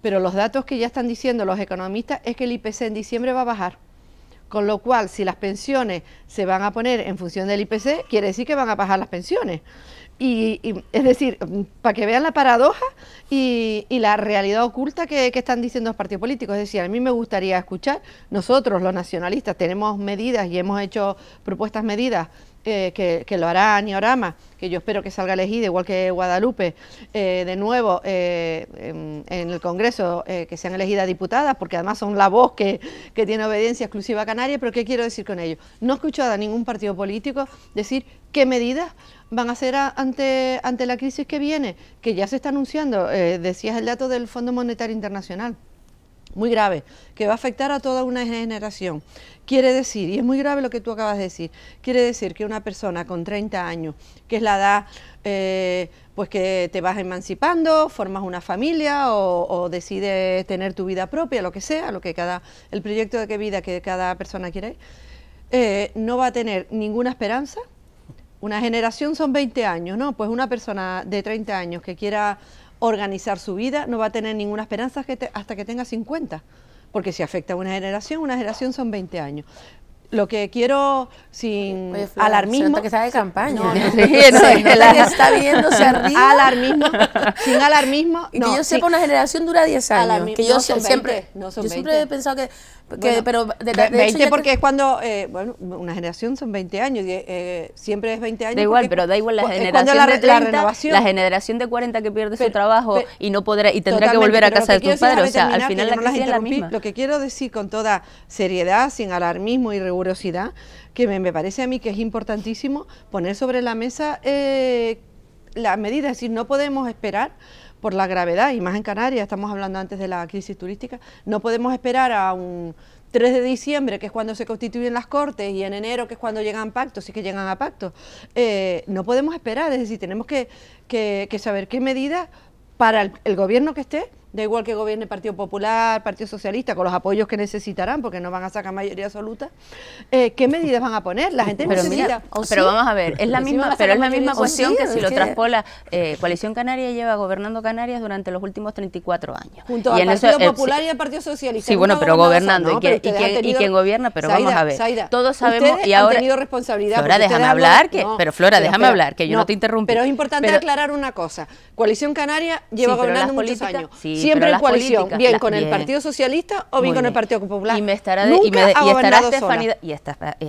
Pero los datos que ya están diciendo los economistas es que el IPC en diciembre va a bajar. Con lo cual, si las pensiones se van a poner en función del IPC, quiere decir que van a bajar las pensiones. Y, es decir, para que vean la paradoja y, la realidad oculta que, que, están diciendo los partidos políticos. Es decir, a mí me gustaría escuchar, nosotros los nacionalistas tenemos medidas y hemos hecho propuestas medidas eh, que, lo hará Aniorama, que yo espero que salga elegida, igual que Guadalupe, eh, de nuevo eh, en, el Congreso, que sean elegidas diputadas, porque además son la voz que, tiene obediencia exclusiva a Canarias, pero ¿qué quiero decir con ello? No he escuchado a ningún partido político decir qué medidas van a hacer ante, ante la crisis que viene, que ya se está anunciando, decías el dato del Fondo Monetario Internacional muy grave, que va a afectar a toda una generación. Quiere decir, y es muy grave lo que tú acabas de decir, quiere decir que una persona con 30 años, que es la edad eh, pues que te vas emancipando, formas una familia o, decides tener tu vida propia, lo que sea, lo que cada, el proyecto de vida que cada persona quiere, eh, no va a tener ninguna esperanza. Una generación son 20 años, ¿no? Pues una persona de 30 años que quiera organizar su vida, no va a tener ninguna esperanza hasta que tenga 50, porque si afecta a una generación, una generación son 20 años. Lo que quiero, sin alarmismo Flor, alarmismo... que sabe campaña. está arriba. Alarmismo, sin alarmismo... yo sepa, una generación dura 10 años. yo siempre, siempre he pensado que pero 20 porque es cuando, eh, bueno, una generación son 20 años, eh, siempre es 20 años. Da igual, pero da igual la eh, generación la, de generación de 40 que pierde su trabajo y no podrá y tendrá que volver a casa de tus padres, o sea, al final la crisis es la misma. Lo que quiero decir con toda seriedad, sin alarmismo y rigurosidad, que me, parece a mí que es importantísimo poner sobre la mesa eh, las medidas, es decir, no podemos esperar por la gravedad, y más en Canarias, estamos hablando antes de la crisis turística, no podemos esperar a un 3 de diciembre, que es cuando se constituyen las cortes, y en enero, que es cuando llegan pactos, sí que llegan a pactos. Eh, no podemos esperar, es decir, tenemos que, saber qué medidas para el gobierno que esté Da igual que gobierne Partido Popular, Partido Socialista, con los apoyos que necesitarán, porque no van a sacar mayoría absoluta, eh, ¿qué medidas van a poner? La gente pero pero vamos a ver, es la misma, pero es la misma cuestión que si lo traspola. Eh, Coalición Canaria lleva gobernando Canarias durante los últimos 34 años. Junto al Partido Popular y al Partido Socialista. Sí, bueno, pero gobernando. y, quién gobierna, pero vamos a ver. todos sabemos y ahora... Han tenido responsabilidad. Flora, déjame hablar, que... pero Flora, déjame hablar, que yo no, te interrumpo. Pero es importante aclarar una cosa. Coalición Canaria lleva gobernando muchos años. Sí, Siempre en coalición, bien con el Partido Socialista o bien, con el Partido Popular. Y, me estará, y, estará Estefanía, y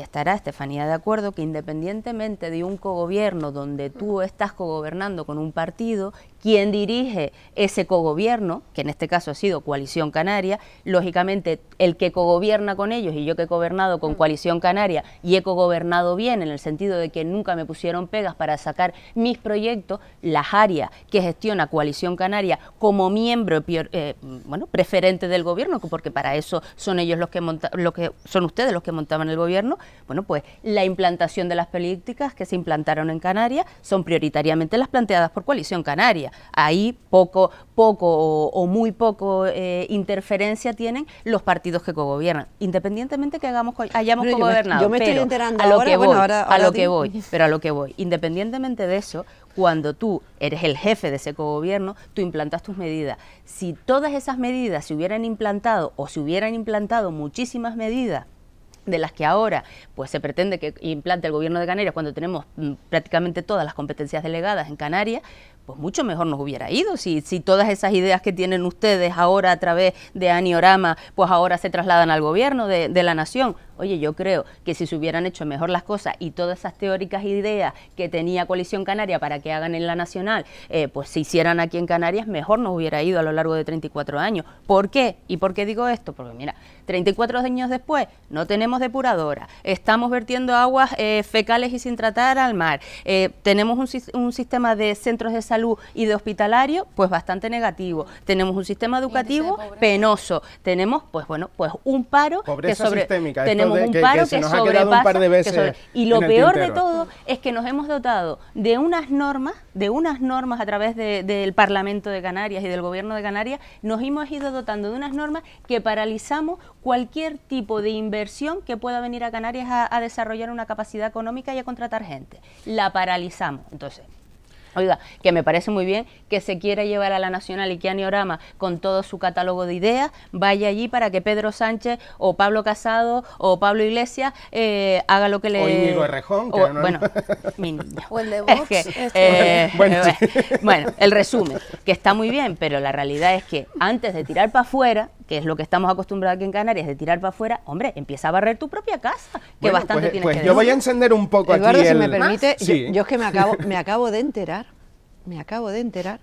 estará Estefanía de acuerdo que independientemente de un cogobierno donde tú estás cogobernando con un partido quien dirige ese cogobierno, que en este caso ha sido Coalición Canaria, lógicamente el que cogobierna con ellos y yo que he gobernado con mm. Coalición Canaria y he cogobernado bien en el sentido de que nunca me pusieron pegas para sacar mis proyectos, las áreas que gestiona Coalición Canaria como miembro eh, eh, bueno, preferente del gobierno, porque para eso son ellos los que, que son ustedes los que montaban el gobierno, bueno, pues la implantación de las políticas que se implantaron en Canarias son prioritariamente las planteadas por Coalición Canaria. Ahí poco, poco o, muy poco eh, interferencia tienen los partidos que cogobiernan, independientemente que hagamos, hayamos Yo estoy enterando a lo que voy, a lo que voy, pero a lo que voy. Independientemente de eso, cuando tú eres el jefe de ese cogobierno, tú implantas tus medidas. Si todas esas medidas se hubieran implantado o se hubieran implantado muchísimas medidas de las que ahora pues se pretende que implante el gobierno de Canarias cuando tenemos mm, prácticamente todas las competencias delegadas en Canarias, pues mucho mejor nos hubiera ido. Si, todas esas ideas que tienen ustedes ahora a través de Aniorama, pues ahora se trasladan al gobierno de, la nación. Oye, yo creo que si se hubieran hecho mejor las cosas y todas esas teóricas ideas que tenía Coalición Canaria para que hagan en la nacional, eh, pues se hicieran aquí en Canarias, mejor nos hubiera ido a lo largo de 34 años. ¿Por qué? ¿Y por qué digo esto? Porque mira, 34 años después no tenemos depuradora, estamos vertiendo aguas eh, fecales y sin tratar al mar, eh, tenemos un sistema de centros de salud y de hospitalario, pues bastante negativo. Tenemos un sistema educativo penoso. Tenemos, pues bueno, pues un paro que sobre, tenemos un paro que, un par de veces y lo peor de todo es que nos hemos dotado de unas normas, de unas normas a través del Parlamento de Canarias y del Gobierno de Canarias, nos hemos ido dotando de unas normas que paralizamos cualquier tipo de inversión que pueda venir a Canarias a, a desarrollar una capacidad económica y a contratar gente. La paralizamos. Entonces, Oiga, que me parece muy bien que se quiera llevar a la Nacional y que con todo su catálogo de ideas, vaya allí para que Pedro Sánchez o Pablo Casado o Pablo Iglesias eh, haga lo que le... O Bueno, mi niña. el de bueno, el resumen, que está muy bien, pero la realidad es que antes de tirar para afuera, que es lo que estamos acostumbrados aquí en Canarias, de tirar para afuera, hombre, empieza a barrer tu propia casa, que bastante pues, tienes pues Yo voy a encender un poco Eduardo, aquí si me permite, ah, yo, yo, es que me acabo, (laughs) me acabo de enterar, me acabo de enterar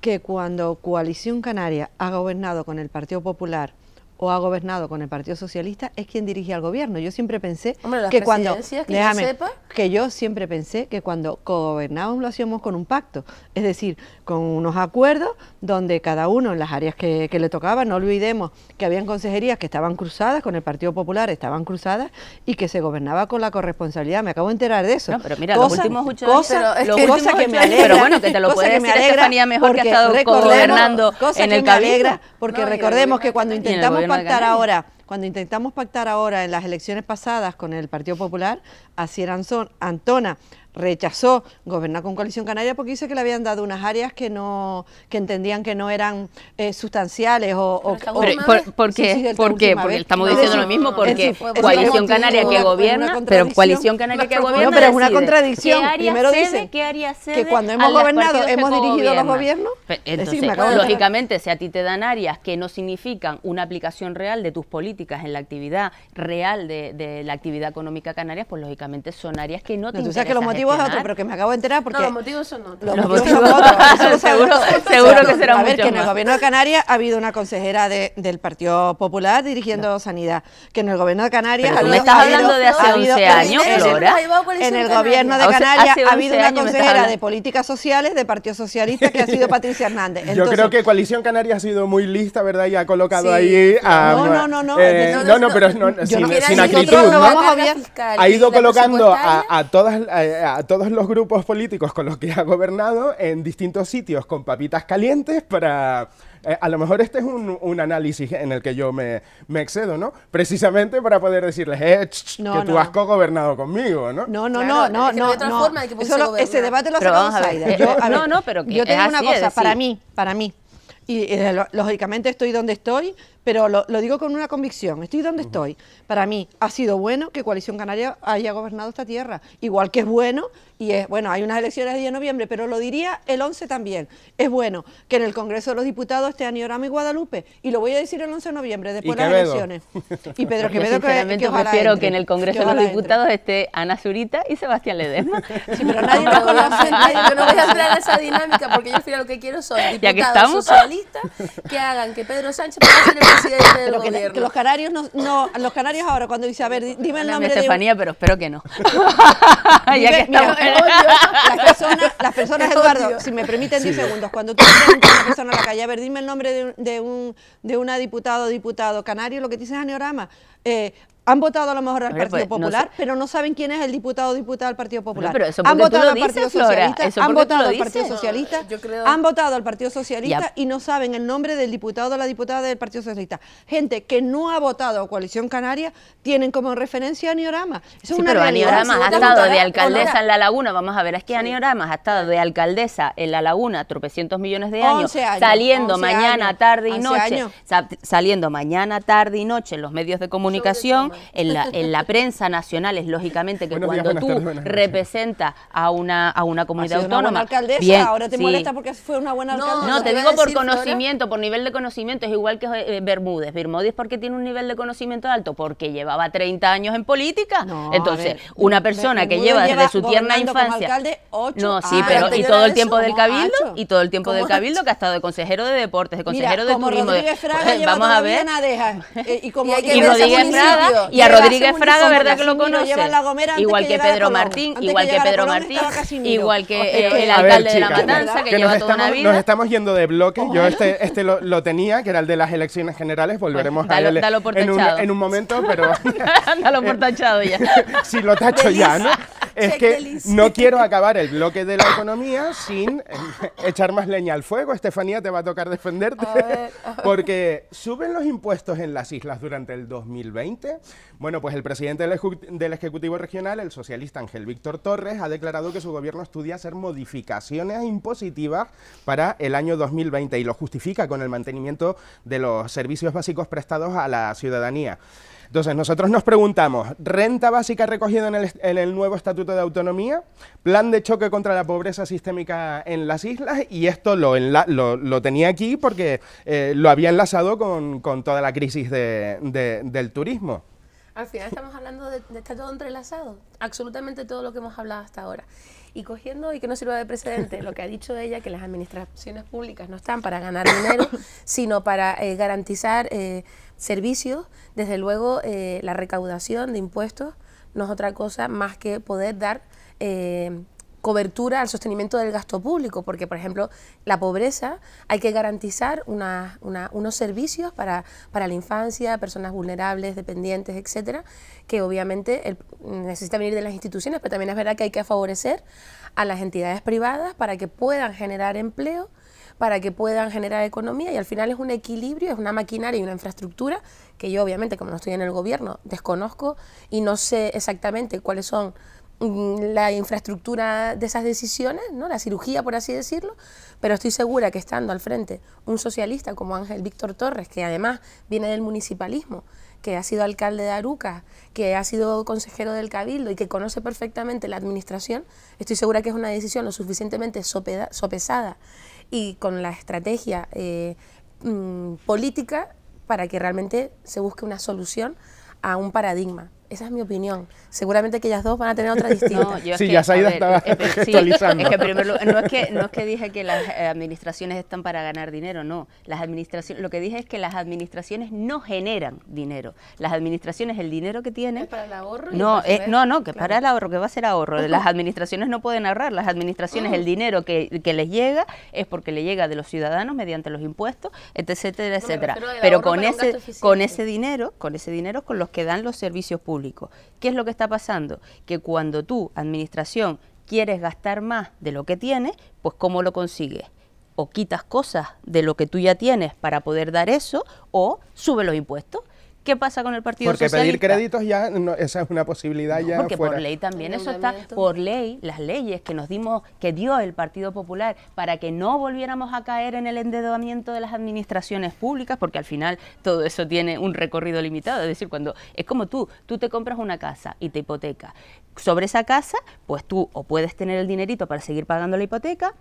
que cuando Coalición Canaria ha gobernado con el Partido Popular o ha gobernado con el Partido Socialista es quien dirigía al gobierno. Yo siempre pensé que cuando que déjame, que yo siempre pensé que cuando gobernábamos lo hacíamos con un pacto, es decir, con unos acuerdos donde cada uno en las áreas que, le tocaba, no olvidemos que habían consejerías que estaban cruzadas con el Partido Popular, estaban cruzadas y que se gobernaba con la corresponsabilidad. Me acabo de enterar de eso. No, pero mira, los últimos ocho pero, que me alegra, pero bueno, que te lo puede decir mejor que ha estado gobernando en el porque recordemos que cuando intentamos contar ahora. Cuando intentamos pactar ahora en las elecciones pasadas con el Partido Popular, así era Antona rechazó gobernar con Coalición Canaria porque dice que le habían dado unas áreas que no que entendían que no eran eh, sustanciales o, por, qué? porque estamos diciendo lo mismo porque Coalición Canaria que gobierna pero Coalición Canaria pero es una contradicción primero dice que cuando hemos gobernado hemos dirigido los gobiernos eh, lógicamente si a ti te dan áreas que no significan una aplicación real de tus políticas en la actividad real de, la actividad económica canaria, pues lógicamente son áreas que no, tienen. te Tú sabes que los motivos son otros, pero que me acabo de enterar porque... No, los motivos son otros. Los, motivos, otros. (laughs) seguro, seguro que será A ver, que en el gobierno de Canarias ha habido una consejera de, del Partido Popular dirigiendo Sanidad, que en el gobierno de Canarias... Pero ha me estás hablando de hace años, Flora. En el gobierno de Canarias ha habido una consejera de Políticas Sociales del Partido Socialista que ha sido (laughs) Patricia Hernández. Yo creo que Coalición Canaria ha sido muy lista, ¿verdad? Y ha colocado ahí a... No, no, no, eh, pues, no, no, pero sin, sin, acritud, ¿no? ha ido colocando a, a, todas, a, todos los grupos políticos con los que ha gobernado en distintos sitios con papitas calientes para... Eh, a lo mejor este es un, análisis en el que yo me, me excedo, ¿no? Precisamente para poder decirles, eh, que tú has co-gobernado conmigo, ¿no? No, no, no, no. forma ese debate lo sacamos Aida. Yo, (laughs) no, no, pero yo tengo una cosa, para mí, para mí, y eh, lógicamente estoy donde estoy pero lo, digo con una convicción, estoy donde estoy. Para mí ha sido bueno que Coalición Canaria haya gobernado esta tierra, igual que es bueno, y es bueno, hay unas elecciones el día de noviembre, pero lo diría el 11 también, es bueno que en el Congreso de los Diputados esté Aniorama y Guadalupe, y lo voy a decir el 11 de noviembre, después de las elecciones. Y Pedro Quevedo, Yo sinceramente que, prefiero que en el Congreso de los Diputados esté Ana Zurita y Sebastián Ledesma. (laughs) Sí, pero nadie lo conoce, (laughs) no voy a entrar esa dinámica, porque yo al lo que quiero son diputados socialistas que hagan que Pedro Sánchez pueda ser el presidente (laughs) del gobierno. Que, los canarios no, no, los canarios ahora cuando dice, a ver, dime el nombre Estefanía, de un... pero espero que no. (laughs) (laughs) ya que estamos. las personas, las personas Eduardo, si me permiten 10 segundos, cuando tú preguntas a una persona en la calle, a ver, dime el nombre de, de un de una diputado o diputado canario, lo que dices dice aneorama. Eh, han votado a lo mejor al Partido pues, Popular, pero no saben quién es el diputado o diputada del Partido Popular. pero eso han votado al Partido Socialista, han votado al Partido Socialista, creo... han votado al Partido Socialista y no saben el nombre del diputado o la diputada del Partido Socialista. Gente que no ha votado a Coalición Canaria tienen como referencia a Aniorama. es una pero Aniorama ha estado de alcaldesa en La Laguna, vamos a ver, es que Aniorama ha estado de alcaldesa en La Laguna tropecientos millones de años, saliendo mañana, tarde y noche, saliendo mañana, tarde y noche en los medios de comunicación (laughs) en la, prensa nacional es lógicamente que cuando tú representas a una, a una comunidad autónoma. ahora te molesta porque fue una buena No, te, digo por conocimiento, por nivel de conocimiento, es igual que eh, Bermúdez. Bermúdez porque tiene un nivel de conocimiento alto, porque llevaba 30 años en política. Entonces, una persona que lleva desde su tierna infancia. no, sí, pero y todo el tiempo del cabildo, y todo el tiempo del cabildo que ha estado de consejero de deportes, de consejero de turismo. (laughs) vamos a ver. Eh, y como y, Rodríguez y a Rodríguez Fraga, ¿verdad que lo conoce? Igual que, Pedro Martín, igual que Pedro Martín, igual que eh, el alcalde de La Matanza, que lleva toda una vida. Nos estamos yendo de bloque, Yo este, este lo, tenía, que era el de las elecciones generales. Pues, Volveremos a él en, un, momento, pero... (laughs) por ya. (laughs) si lo tacho ya, ¿no? es que no quiero (laughs) acabar el bloque de la economía sin eh, echar más leña al fuego. Estefanía, te va a tocar defenderte. (laughs) Porque suben los impuestos en las islas durante el 2020. Bueno, pues el presidente del, del Ejecutivo Regional, el socialista Ángel Víctor Torres, ha declarado que su gobierno estudia hacer modificaciones impositivas para el año 2020 y lo justifica con el mantenimiento de los servicios básicos prestados a la ciudadanía. Entonces, nosotros nos preguntamos, ¿renta básica recogida en el, nuevo Estatuto de Autonomía? ¿Plan de choque contra la pobreza sistémica en las islas? Y esto lo, lo, tenía aquí porque eh, lo había enlazado con, toda la crisis del turismo. Al final estamos hablando de, que todo entrelazado, absolutamente todo lo que hemos hablado hasta ahora. Y cogiendo, y que no sirva de precedente, lo que ha dicho ella, que las administraciones públicas no están para ganar dinero, sino para eh, garantizar eh, servicios, desde luego eh, la recaudación de impuestos no es otra cosa más que poder dar cobertura al sostenimiento del gasto público, porque, por ejemplo, la pobreza hay que garantizar una, unos servicios para, para, la infancia, personas vulnerables, dependientes, etcétera, que obviamente el, necesita venir de las instituciones, pero también es verdad que hay que favorecer a las entidades privadas para que puedan generar empleo para que puedan generar economía y al final es un equilibrio, es una maquinaria y una infraestructura que yo obviamente como no estoy en el gobierno desconozco y no sé exactamente cuáles son Mm, la infraestructura de esas decisiones, ¿no? la cirugía, por así decirlo, pero estoy segura que estando al frente un socialista como Ángel Víctor Torres, que además viene del municipalismo, que ha sido alcalde de Aruca, que ha sido consejero del Cabildo y que conoce perfectamente la administración, estoy segura que es una decisión lo suficientemente sopesada y con la estrategia eh, mm, política para que realmente se busque una solución a un paradigma. Esa es mi opinión. Seguramente que ellas dos van a tener otra (laughs) distinta. No, sí, es que, ya (laughs) no, es que, no que dije que las eh, administraciones están para ganar dinero, no. Las administraciones, lo que dije es que las administraciones no generan dinero. Las administraciones, el dinero que tienen... para el ahorro? No, no, no, que para el ahorro, que va a ser ahorro. Las administraciones no pueden ahorrar. Las administraciones, el ah. dinero que, les llega es porque le llega de los ciudadanos mediante los impuestos, etcétera, etcétera. Pero con ese, con ese dinero, con ese dinero, con los que dan los servicios públicos ¿Qué es lo que está pasando? Que cuando tú, administración, quieres gastar más de lo que tiene, pues ¿cómo lo consigues? O quitas cosas de lo que tú ya tienes para poder dar eso, o sube los impuestos. ¿Qué pasa con el Partido porque Socialista? Porque pedir créditos ya, esa es una posibilidad ya Porque por ley también eso está, por ley, las leyes que nos dimos, que dio el Partido Popular para que no volviéramos a caer en el endeudamiento de las administraciones públicas, porque al final todo eso tiene un recorrido limitado, es decir, cuando es como tú, tú te compras una casa y te hipoteca, sobre esa casa, pues tú o puedes tener el dinerito para seguir pagando la hipoteca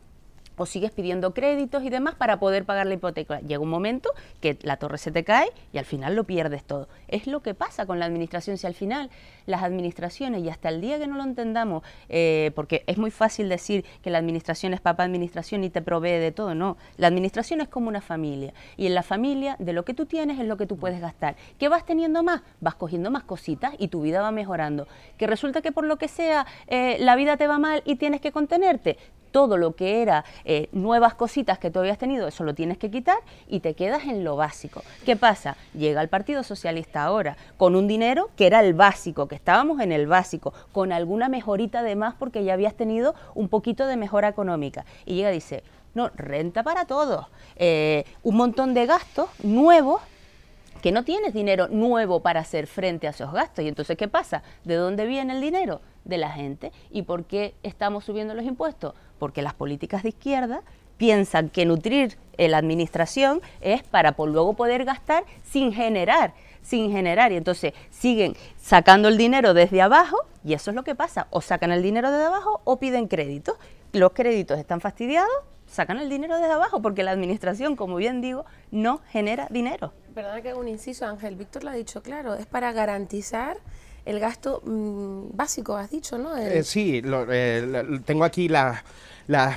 o sigues pidiendo créditos y demás para poder pagar la hipoteca. Llega un momento que la torre se te cae y al final lo pierdes todo. Es lo que pasa con la administración. Si al final las administraciones, y hasta el día que no lo entendamos, eh, porque es muy fácil decir que la administración es papá administración y te provee de todo, no. La administración es como una familia. Y en la familia, de lo que tú tienes es lo que tú puedes gastar. ¿Qué vas teniendo más? Vas cogiendo más cositas y tu vida va mejorando. Que resulta que por lo que sea, eh, la vida te va mal y tienes que contenerte todo lo que era eh, nuevas cositas que tú habías tenido, eso lo tienes que quitar y te quedas en lo básico. ¿Qué pasa? Llega el Partido Socialista ahora con un dinero que era el básico, que estábamos en el básico, con alguna mejorita de más porque ya habías tenido un poquito de mejora económica. Y llega y dice, no, renta para todos, eh, un montón de gastos nuevos que no tienes dinero nuevo para hacer frente a esos gastos. Y entonces, ¿qué pasa? ¿De dónde viene el dinero? De la gente. ¿Y por qué estamos subiendo los impuestos? porque las políticas de izquierda piensan que nutrir eh, la administración es para luego poder gastar sin generar, sin generar. Y entonces siguen sacando el dinero desde abajo y eso es lo que pasa. O sacan el dinero desde abajo o piden créditos. Los créditos están fastidiados, sacan el dinero desde abajo porque la administración, como bien digo, no genera dinero. verdad que es un inciso, Ángel. Víctor lo ha dicho claro, es para garantizar el gasto mm, básico, has dicho, ¿no? Eh, sí, eh, tengo aquí las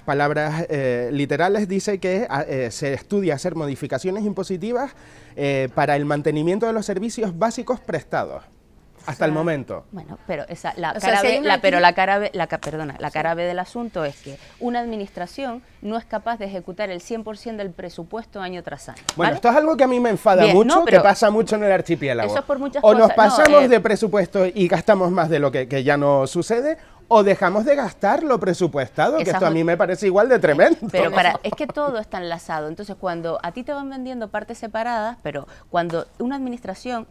palabras eh, literales dice que ah, se estudia hacer modificaciones impositivas para el mantenimiento de los servicios básicos prestados. Hasta el momento. Bueno, pero esa, la cara la, pero la cara perdona, la cara del asunto es que una administración no es capaz de ejecutar el 100% del presupuesto año tras año. Bueno, esto es algo que a mí me enfada mucho, que pasa mucho en el archipiélago. o nos pasamos eh, de presupuesto y gastamos más de lo que, ya no sucede, o dejamos de gastar lo presupuestado, que esto a mí me parece igual de tremendo. Pero (laughs) para, es que todo está enlazado. Entonces, cuando a ti te van vendiendo partes separadas, pero cuando una administración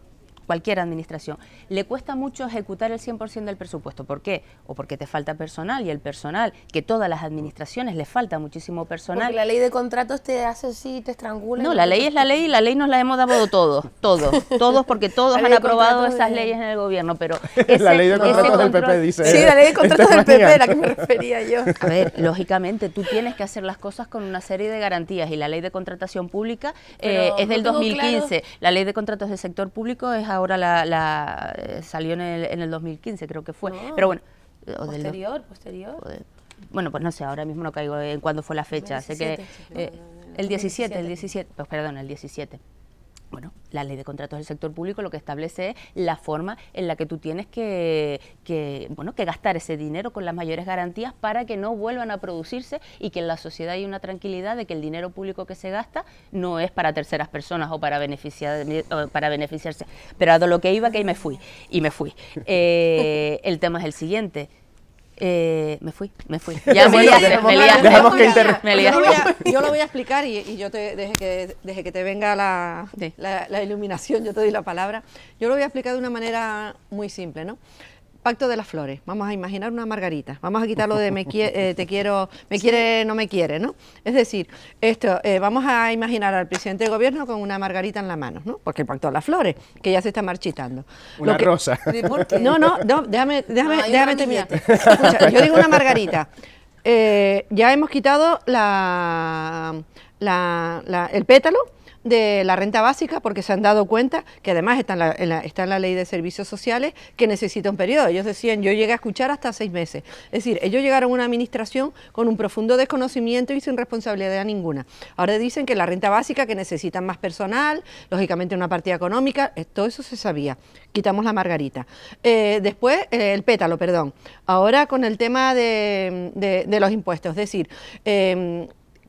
cualquier administración, le cuesta mucho ejecutar el 100% del presupuesto. ¿Por qué? O porque te falta personal y el personal, que todas las administraciones le falta muchísimo personal. la ley de contratos te hace así, te estrangula. No, la ley es la ley y la ley nos la hemos dado todos, todos, (laughs) todos, porque todos han aprobado esas leyes en el gobierno, pero... (laughs) la ley de contratos del PP dice... Sí, la ley de este contratos del PP, a la que me refería yo. A ver, lógicamente, tú tienes que hacer las cosas con una serie de garantías y la ley de contratación pública eh, es del 2015, la ley de contratos del sector público es a ahora la, eh, salió en el, en el 2015, creo que fue. Pero bueno. Eh, posterior, posterior. bueno, pues no sé, ahora mismo no caigo en cuándo fue la fecha. sé que. Eh, el 17, el 17, pues perdón, el 17. Bueno, la ley de contratos del sector público lo que establece es la forma en la que tú tienes que, que, bueno, que gastar ese dinero con las mayores garantías para que no vuelvan a producirse y que en la sociedad hay una tranquilidad de que el dinero público que se gasta no es para terceras personas o para, beneficiar, para beneficiarse. Pero a lo que iba que ahí me fui, y me fui. Eh, el tema es el siguiente. Eh, me fui, me fui. (laughs) Ya me Yo, lo voy a, explicar y, yo te, deje que, que te venga la, la iluminación, yo te doy la palabra. Yo lo voy a explicar de una manera muy simple, ¿no? Pacto de las flores. Vamos a imaginar una margarita. Vamos a lo de me eh, te quiero, me quiere, no me quiere, ¿no? Es decir, esto, eh, vamos a imaginar al presidente de gobierno con una margarita en la mano, ¿no? Porque el pacto de las flores, que ya se está marchitando. Una rosa. (laughs) No, no, déjame, déjame, ah, déjame terminar. Escucha, yo digo una margarita. Eh, ya hemos quitado la, la, el pétalo de la renta básica porque se han dado cuenta, que además está en la, está la ley de servicios sociales, que necesita un periodo. Ellos decían, yo llegué a escuchar hasta seis meses. Es decir, ellos llegaron a una administración con un profundo desconocimiento y sin responsabilidad ninguna. Ahora dicen que la renta básica, que necesitan más personal, lógicamente una partida económica, eh, todo eso se sabía. Quitamos la margarita. Eh, después, eh, el pétalo, perdón. Ahora con el tema de, los impuestos, es decir,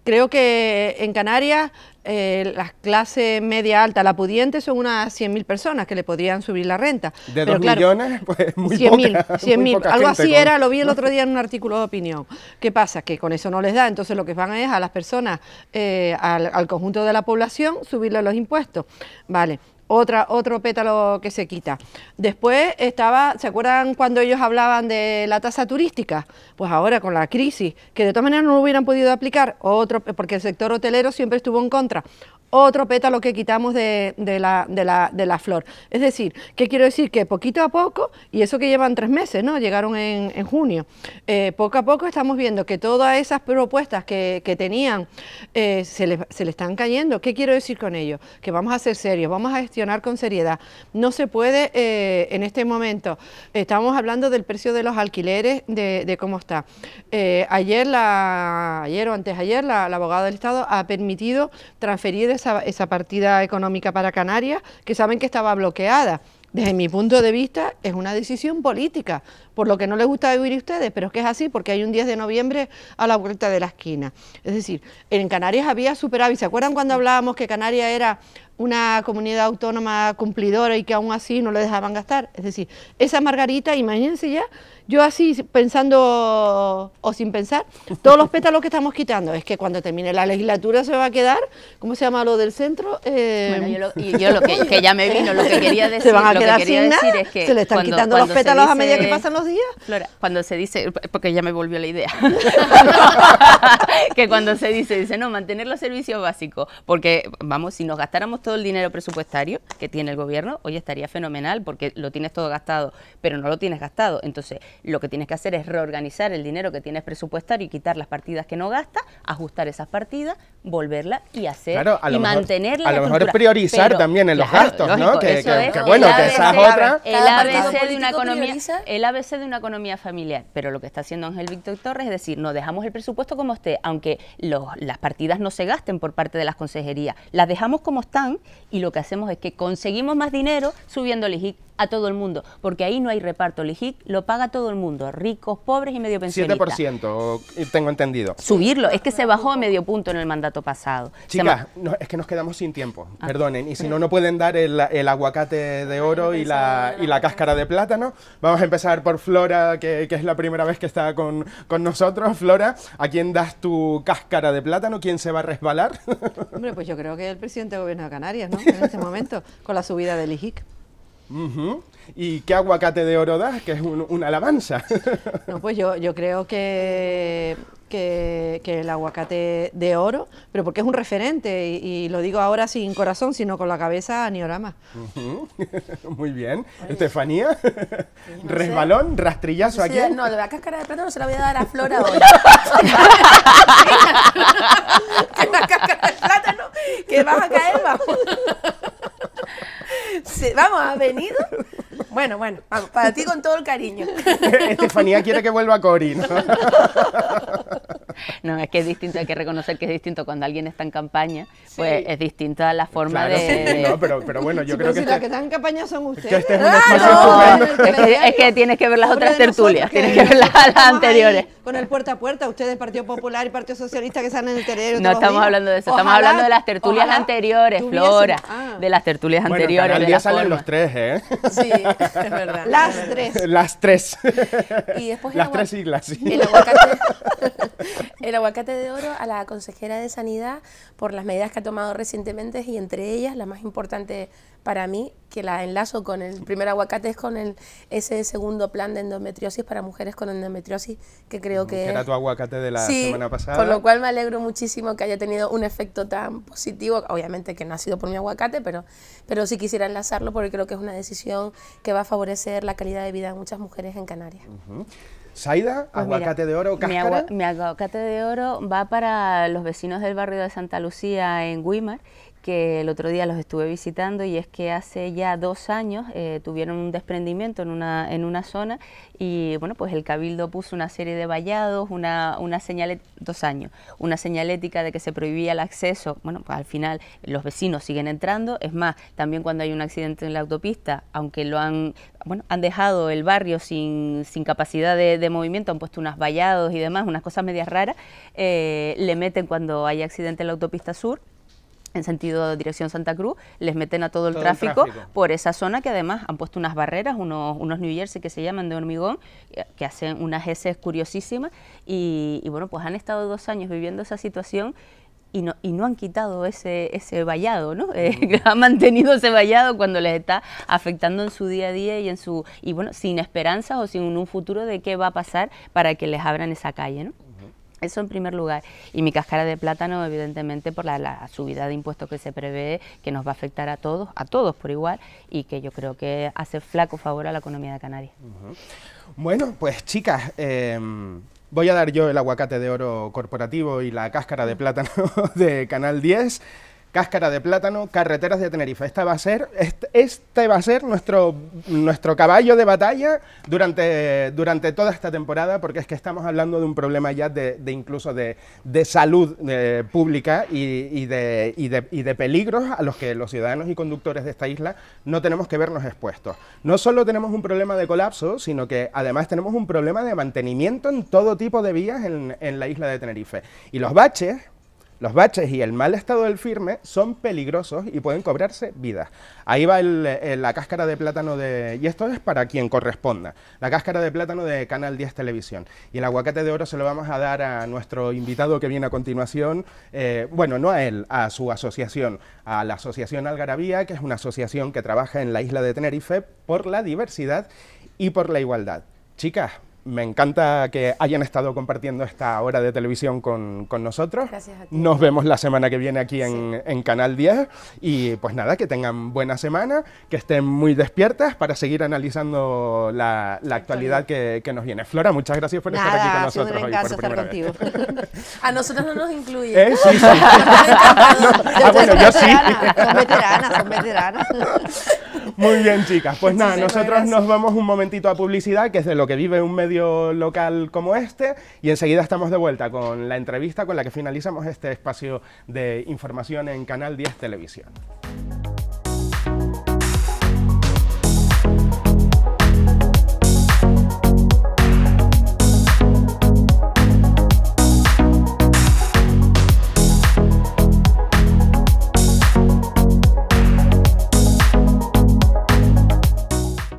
Creo que en Canarias eh, las clases media alta, la pudiente son unas 100.000 personas que le podrían subir la renta. ¿De 2 millones? (laughs) Pues muy 100.000, 100.000. Algo así era, lo vi el otro día en un artículo de opinión. ¿Qué pasa? Que con eso no les da, entonces lo que van es a las personas, eh, al, al, conjunto de la población, subirle los impuestos. Vale, otra, otro pétalo que se quita. Después estaba, ¿se acuerdan cuando ellos hablaban de la tasa turística? Pues ahora con la crisis, que de todas maneras no lo hubieran podido aplicar, otro, porque el sector hotelero siempre estuvo en contra, otro pétalo que quitamos de, de, la, de, la, de, la, flor. Es decir, ¿qué quiero decir? Que poquito a poco, y eso que llevan tres meses, ¿no? Llegaron en, en junio, eh, poco a poco estamos viendo que todas esas propuestas que, que tenían eh, se le se están cayendo. ¿Qué quiero decir con ello? Que vamos a ser serios, vamos a gestionar con seriedad. No se puede eh, en este momento, estamos hablando del precio de los alquileres, de, cómo está. ayer, la, ayer o antes ayer, la, abogado abogada del Estado ha permitido transferir esa, partida económica para Canarias, que saben que estaba bloqueada. Desde mi punto de vista, es una decisión política, por lo que no les gusta oír a ustedes, pero es que es así, porque hay un 10 de noviembre a la vuelta de la esquina. Es decir, en Canarias había superávit. ¿Se acuerdan cuando hablábamos que Canarias era una comunidad autónoma cumplidora y que aún así no le dejaban gastar? Es decir, esa margarita, imagínense ya yo así, pensando o sin pensar, todos los pétalos que estamos quitando, es que cuando termine la legislatura se va a quedar, ¿cómo se llama lo del centro? Eh, bueno, yo lo, y yo lo que, ya me vino, lo que quería decir, (laughs) se van a quedar sin Se le están quitando los pétalos a medida que pasan los días. cuando se dice, porque ya me volvió la idea, (laughs) que cuando se dice, dice, no, mantener los servicios básicos, porque vamos, si nos gastáramos todo el dinero presupuestario que tiene el gobierno, hoy estaría fenomenal porque lo tienes todo gastado, pero no lo tienes gastado. Entonces, lo que tienes que hacer es reorganizar el dinero que tienes presupuestario y quitar las partidas que no gastas, ajustar esas partidas, volverla y hacer y mantenerla. A lo mejor priorizar también en los gastos, ¿no? Que, bueno, que esa es otra. El ABC, de una economía, de una economía familiar. Pero lo que está haciendo Ángel Víctor Torres es decir, no dejamos el presupuesto como esté, aunque las partidas no se gasten por parte de las consejerías. Las dejamos como están y lo que hacemos es que conseguimos más dinero subiendo el a todo el mundo, porque ahí no hay reparto. El lo paga todo el mundo, ricos, pobres y medio pensionistas. 7%, eh, tengo entendido. Subirlo, es que se bajó a medio punto en el mandato pasado. Chicas, no, es que nos quedamos sin tiempo, ah. perdonen, y si no, no pueden dar el, aguacate de oro y la, y la cáscara de plátano. Vamos a empezar por Flora, que, que es la primera vez que está con, con nosotros. Flora, ¿a quién das tu cáscara de plátano? ¿Quién se va a resbalar? (laughs) Hombre, pues yo creo que el presidente del gobierno de Canarias, ¿no? En este momento, con la subida del IGIC. ¿Y qué aguacate de oro das? Que es una alabanza. (laughs) no, pues yo, yo creo que, que, el aguacate de oro, pero porque es un referente, y, lo digo ahora sin corazón, sino con la cabeza a Niorama. (laughs) Muy bien. Estefanía, (laughs) resbalón, rastrillazo aquí. No, la cáscara de plátano se la voy a dar a Flora hoy la cáscara de plátano, que va a caer, vamos vamos, ha venido (laughs) Bueno, bueno, para ti con todo el cariño. (laughs) Estefanía quiere que vuelva a Cori, (laughs) ¿no? es que es distinto, hay que reconocer que es distinto cuando alguien está en campaña, pues es distinta la forma de, pero, pero, bueno, yo creo que. Si este que están en campaña son ustedes. es, que, tienes que ver las otras tertulias, tienes que ver las, anteriores. con el puerta a puerta, ustedes, Partido Popular y Partido Socialista, que están en el terreno. No estamos hablando de eso, estamos hablando de las tertulias anteriores, Flora, ah. de las tertulias anteriores. Bueno, día salen los tres, ¿eh? Sí, (laughs) verdad. Las tres. Las tres. Y después Las tres siglas. El, aguacate, (laughs) el aguacate de oro a la consejera de Sanidad por las medidas que ha tomado recientemente y entre ellas la más importante para mí, que la enlazo con el primer aguacate, es con el, ese segundo plan de endometriosis para mujeres con endometriosis, que creo que... Era tu aguacate de la semana pasada. Con lo cual me alegro muchísimo que haya tenido un efecto tan positivo, obviamente que no ha sido por mi aguacate, pero, pero sí quisiera enlazarlo porque creo que es una decisión que va a favorecer la calidad de vida de muchas mujeres en Canarias. Saida, pues aguacate de oro, Mi, mi, aguacate de oro va para los vecinos del barrio de Santa Lucía en Guimar, que el otro día los estuve visitando y es que hace ya dos años eh, tuvieron un desprendimiento en una, en una zona y bueno, pues el cabildo puso una serie de vallados, una, una dos años, una señalética de que se prohibía el acceso, bueno, pues al final los vecinos siguen entrando, es más, también cuando hay un accidente en la autopista, aunque lo han, bueno, han dejado el barrio sin, sin capacidad de, movimiento, han puesto unas vallados y demás, unas cosas medias raras, eh, le meten cuando hay accidente en la autopista sur, en sentido dirección Santa Cruz, les meten a todo, el, tráfico por esa zona que además han puesto unas barreras, unos, unos New Jersey que se llaman de hormigón, que hacen unas heces curiosísimas y, bueno, pues han estado dos años viviendo esa situación y no, y no han quitado ese, ese vallado, ¿no? Eh, (laughs) ha han mantenido ese vallado cuando les está afectando en su día a día y en su y bueno, sin esperanzas o sin un futuro de qué va a pasar para que les abran esa calle, ¿no? Eso en primer lugar. Y mi cáscara de plátano, evidentemente, por la, subida de impuestos que se prevé, que nos va a afectar a todos, a todos por igual, y que yo creo que hace flaco favor a la economía de Canarias. Bueno, pues chicas, em, voy a dar yo el aguacate de oro corporativo y la cáscara de mm. plátano (laughs) de Canal 10. Cáscara de plátano, carreteras de Tenerife. Esta va a ser, este, va a ser nuestro, nuestro caballo de batalla durante, durante, toda esta temporada, porque es que estamos hablando de un problema ya de, incluso de, de salud eh, pública y, de, y, de, peligros a los que los ciudadanos y conductores de esta isla no tenemos que vernos expuestos. No solo tenemos un problema de colapso, sino que además tenemos un problema de mantenimiento en todo tipo de vías en, en la isla de Tenerife. Y los baches, los baches y el mal estado del firme son peligrosos y pueden cobrarse vidas. Ahí va eh, la cáscara de plátano de... Y esto es para quien corresponda. La cáscara de plátano de Canal 10 Televisión. Y el aguacate de oro se lo vamos a dar a nuestro invitado que viene a continuación. Eh, bueno, no a él, a su asociación. A la Asociación Algarabía, que es una asociación que trabaja en la isla de Tenerife por la diversidad y por la igualdad. Chicas, me encanta que hayan estado compartiendo esta hora de televisión con, con nosotros. Gracias a ti. Nos vemos la semana que viene aquí en, Canal 10 y pues nada, que tengan buena semana, que estén muy despiertas para seguir analizando la, la actualidad que, que, nos viene. Flora, muchas gracias por estar aquí con nosotros. por estar contigo. (laughs) a nosotros no nos incluye. ¿Eh? Sí, sí. (laughs) (laughs) ah, bueno, yo sí. Son veteranas, Muy bien, chicas. Pues nada, nosotros nos vamos un momentito a publicidad, que es de lo que vive un medio local como este y enseguida estamos de vuelta con la entrevista con la que finalizamos este espacio de información en Canal 10 Televisión.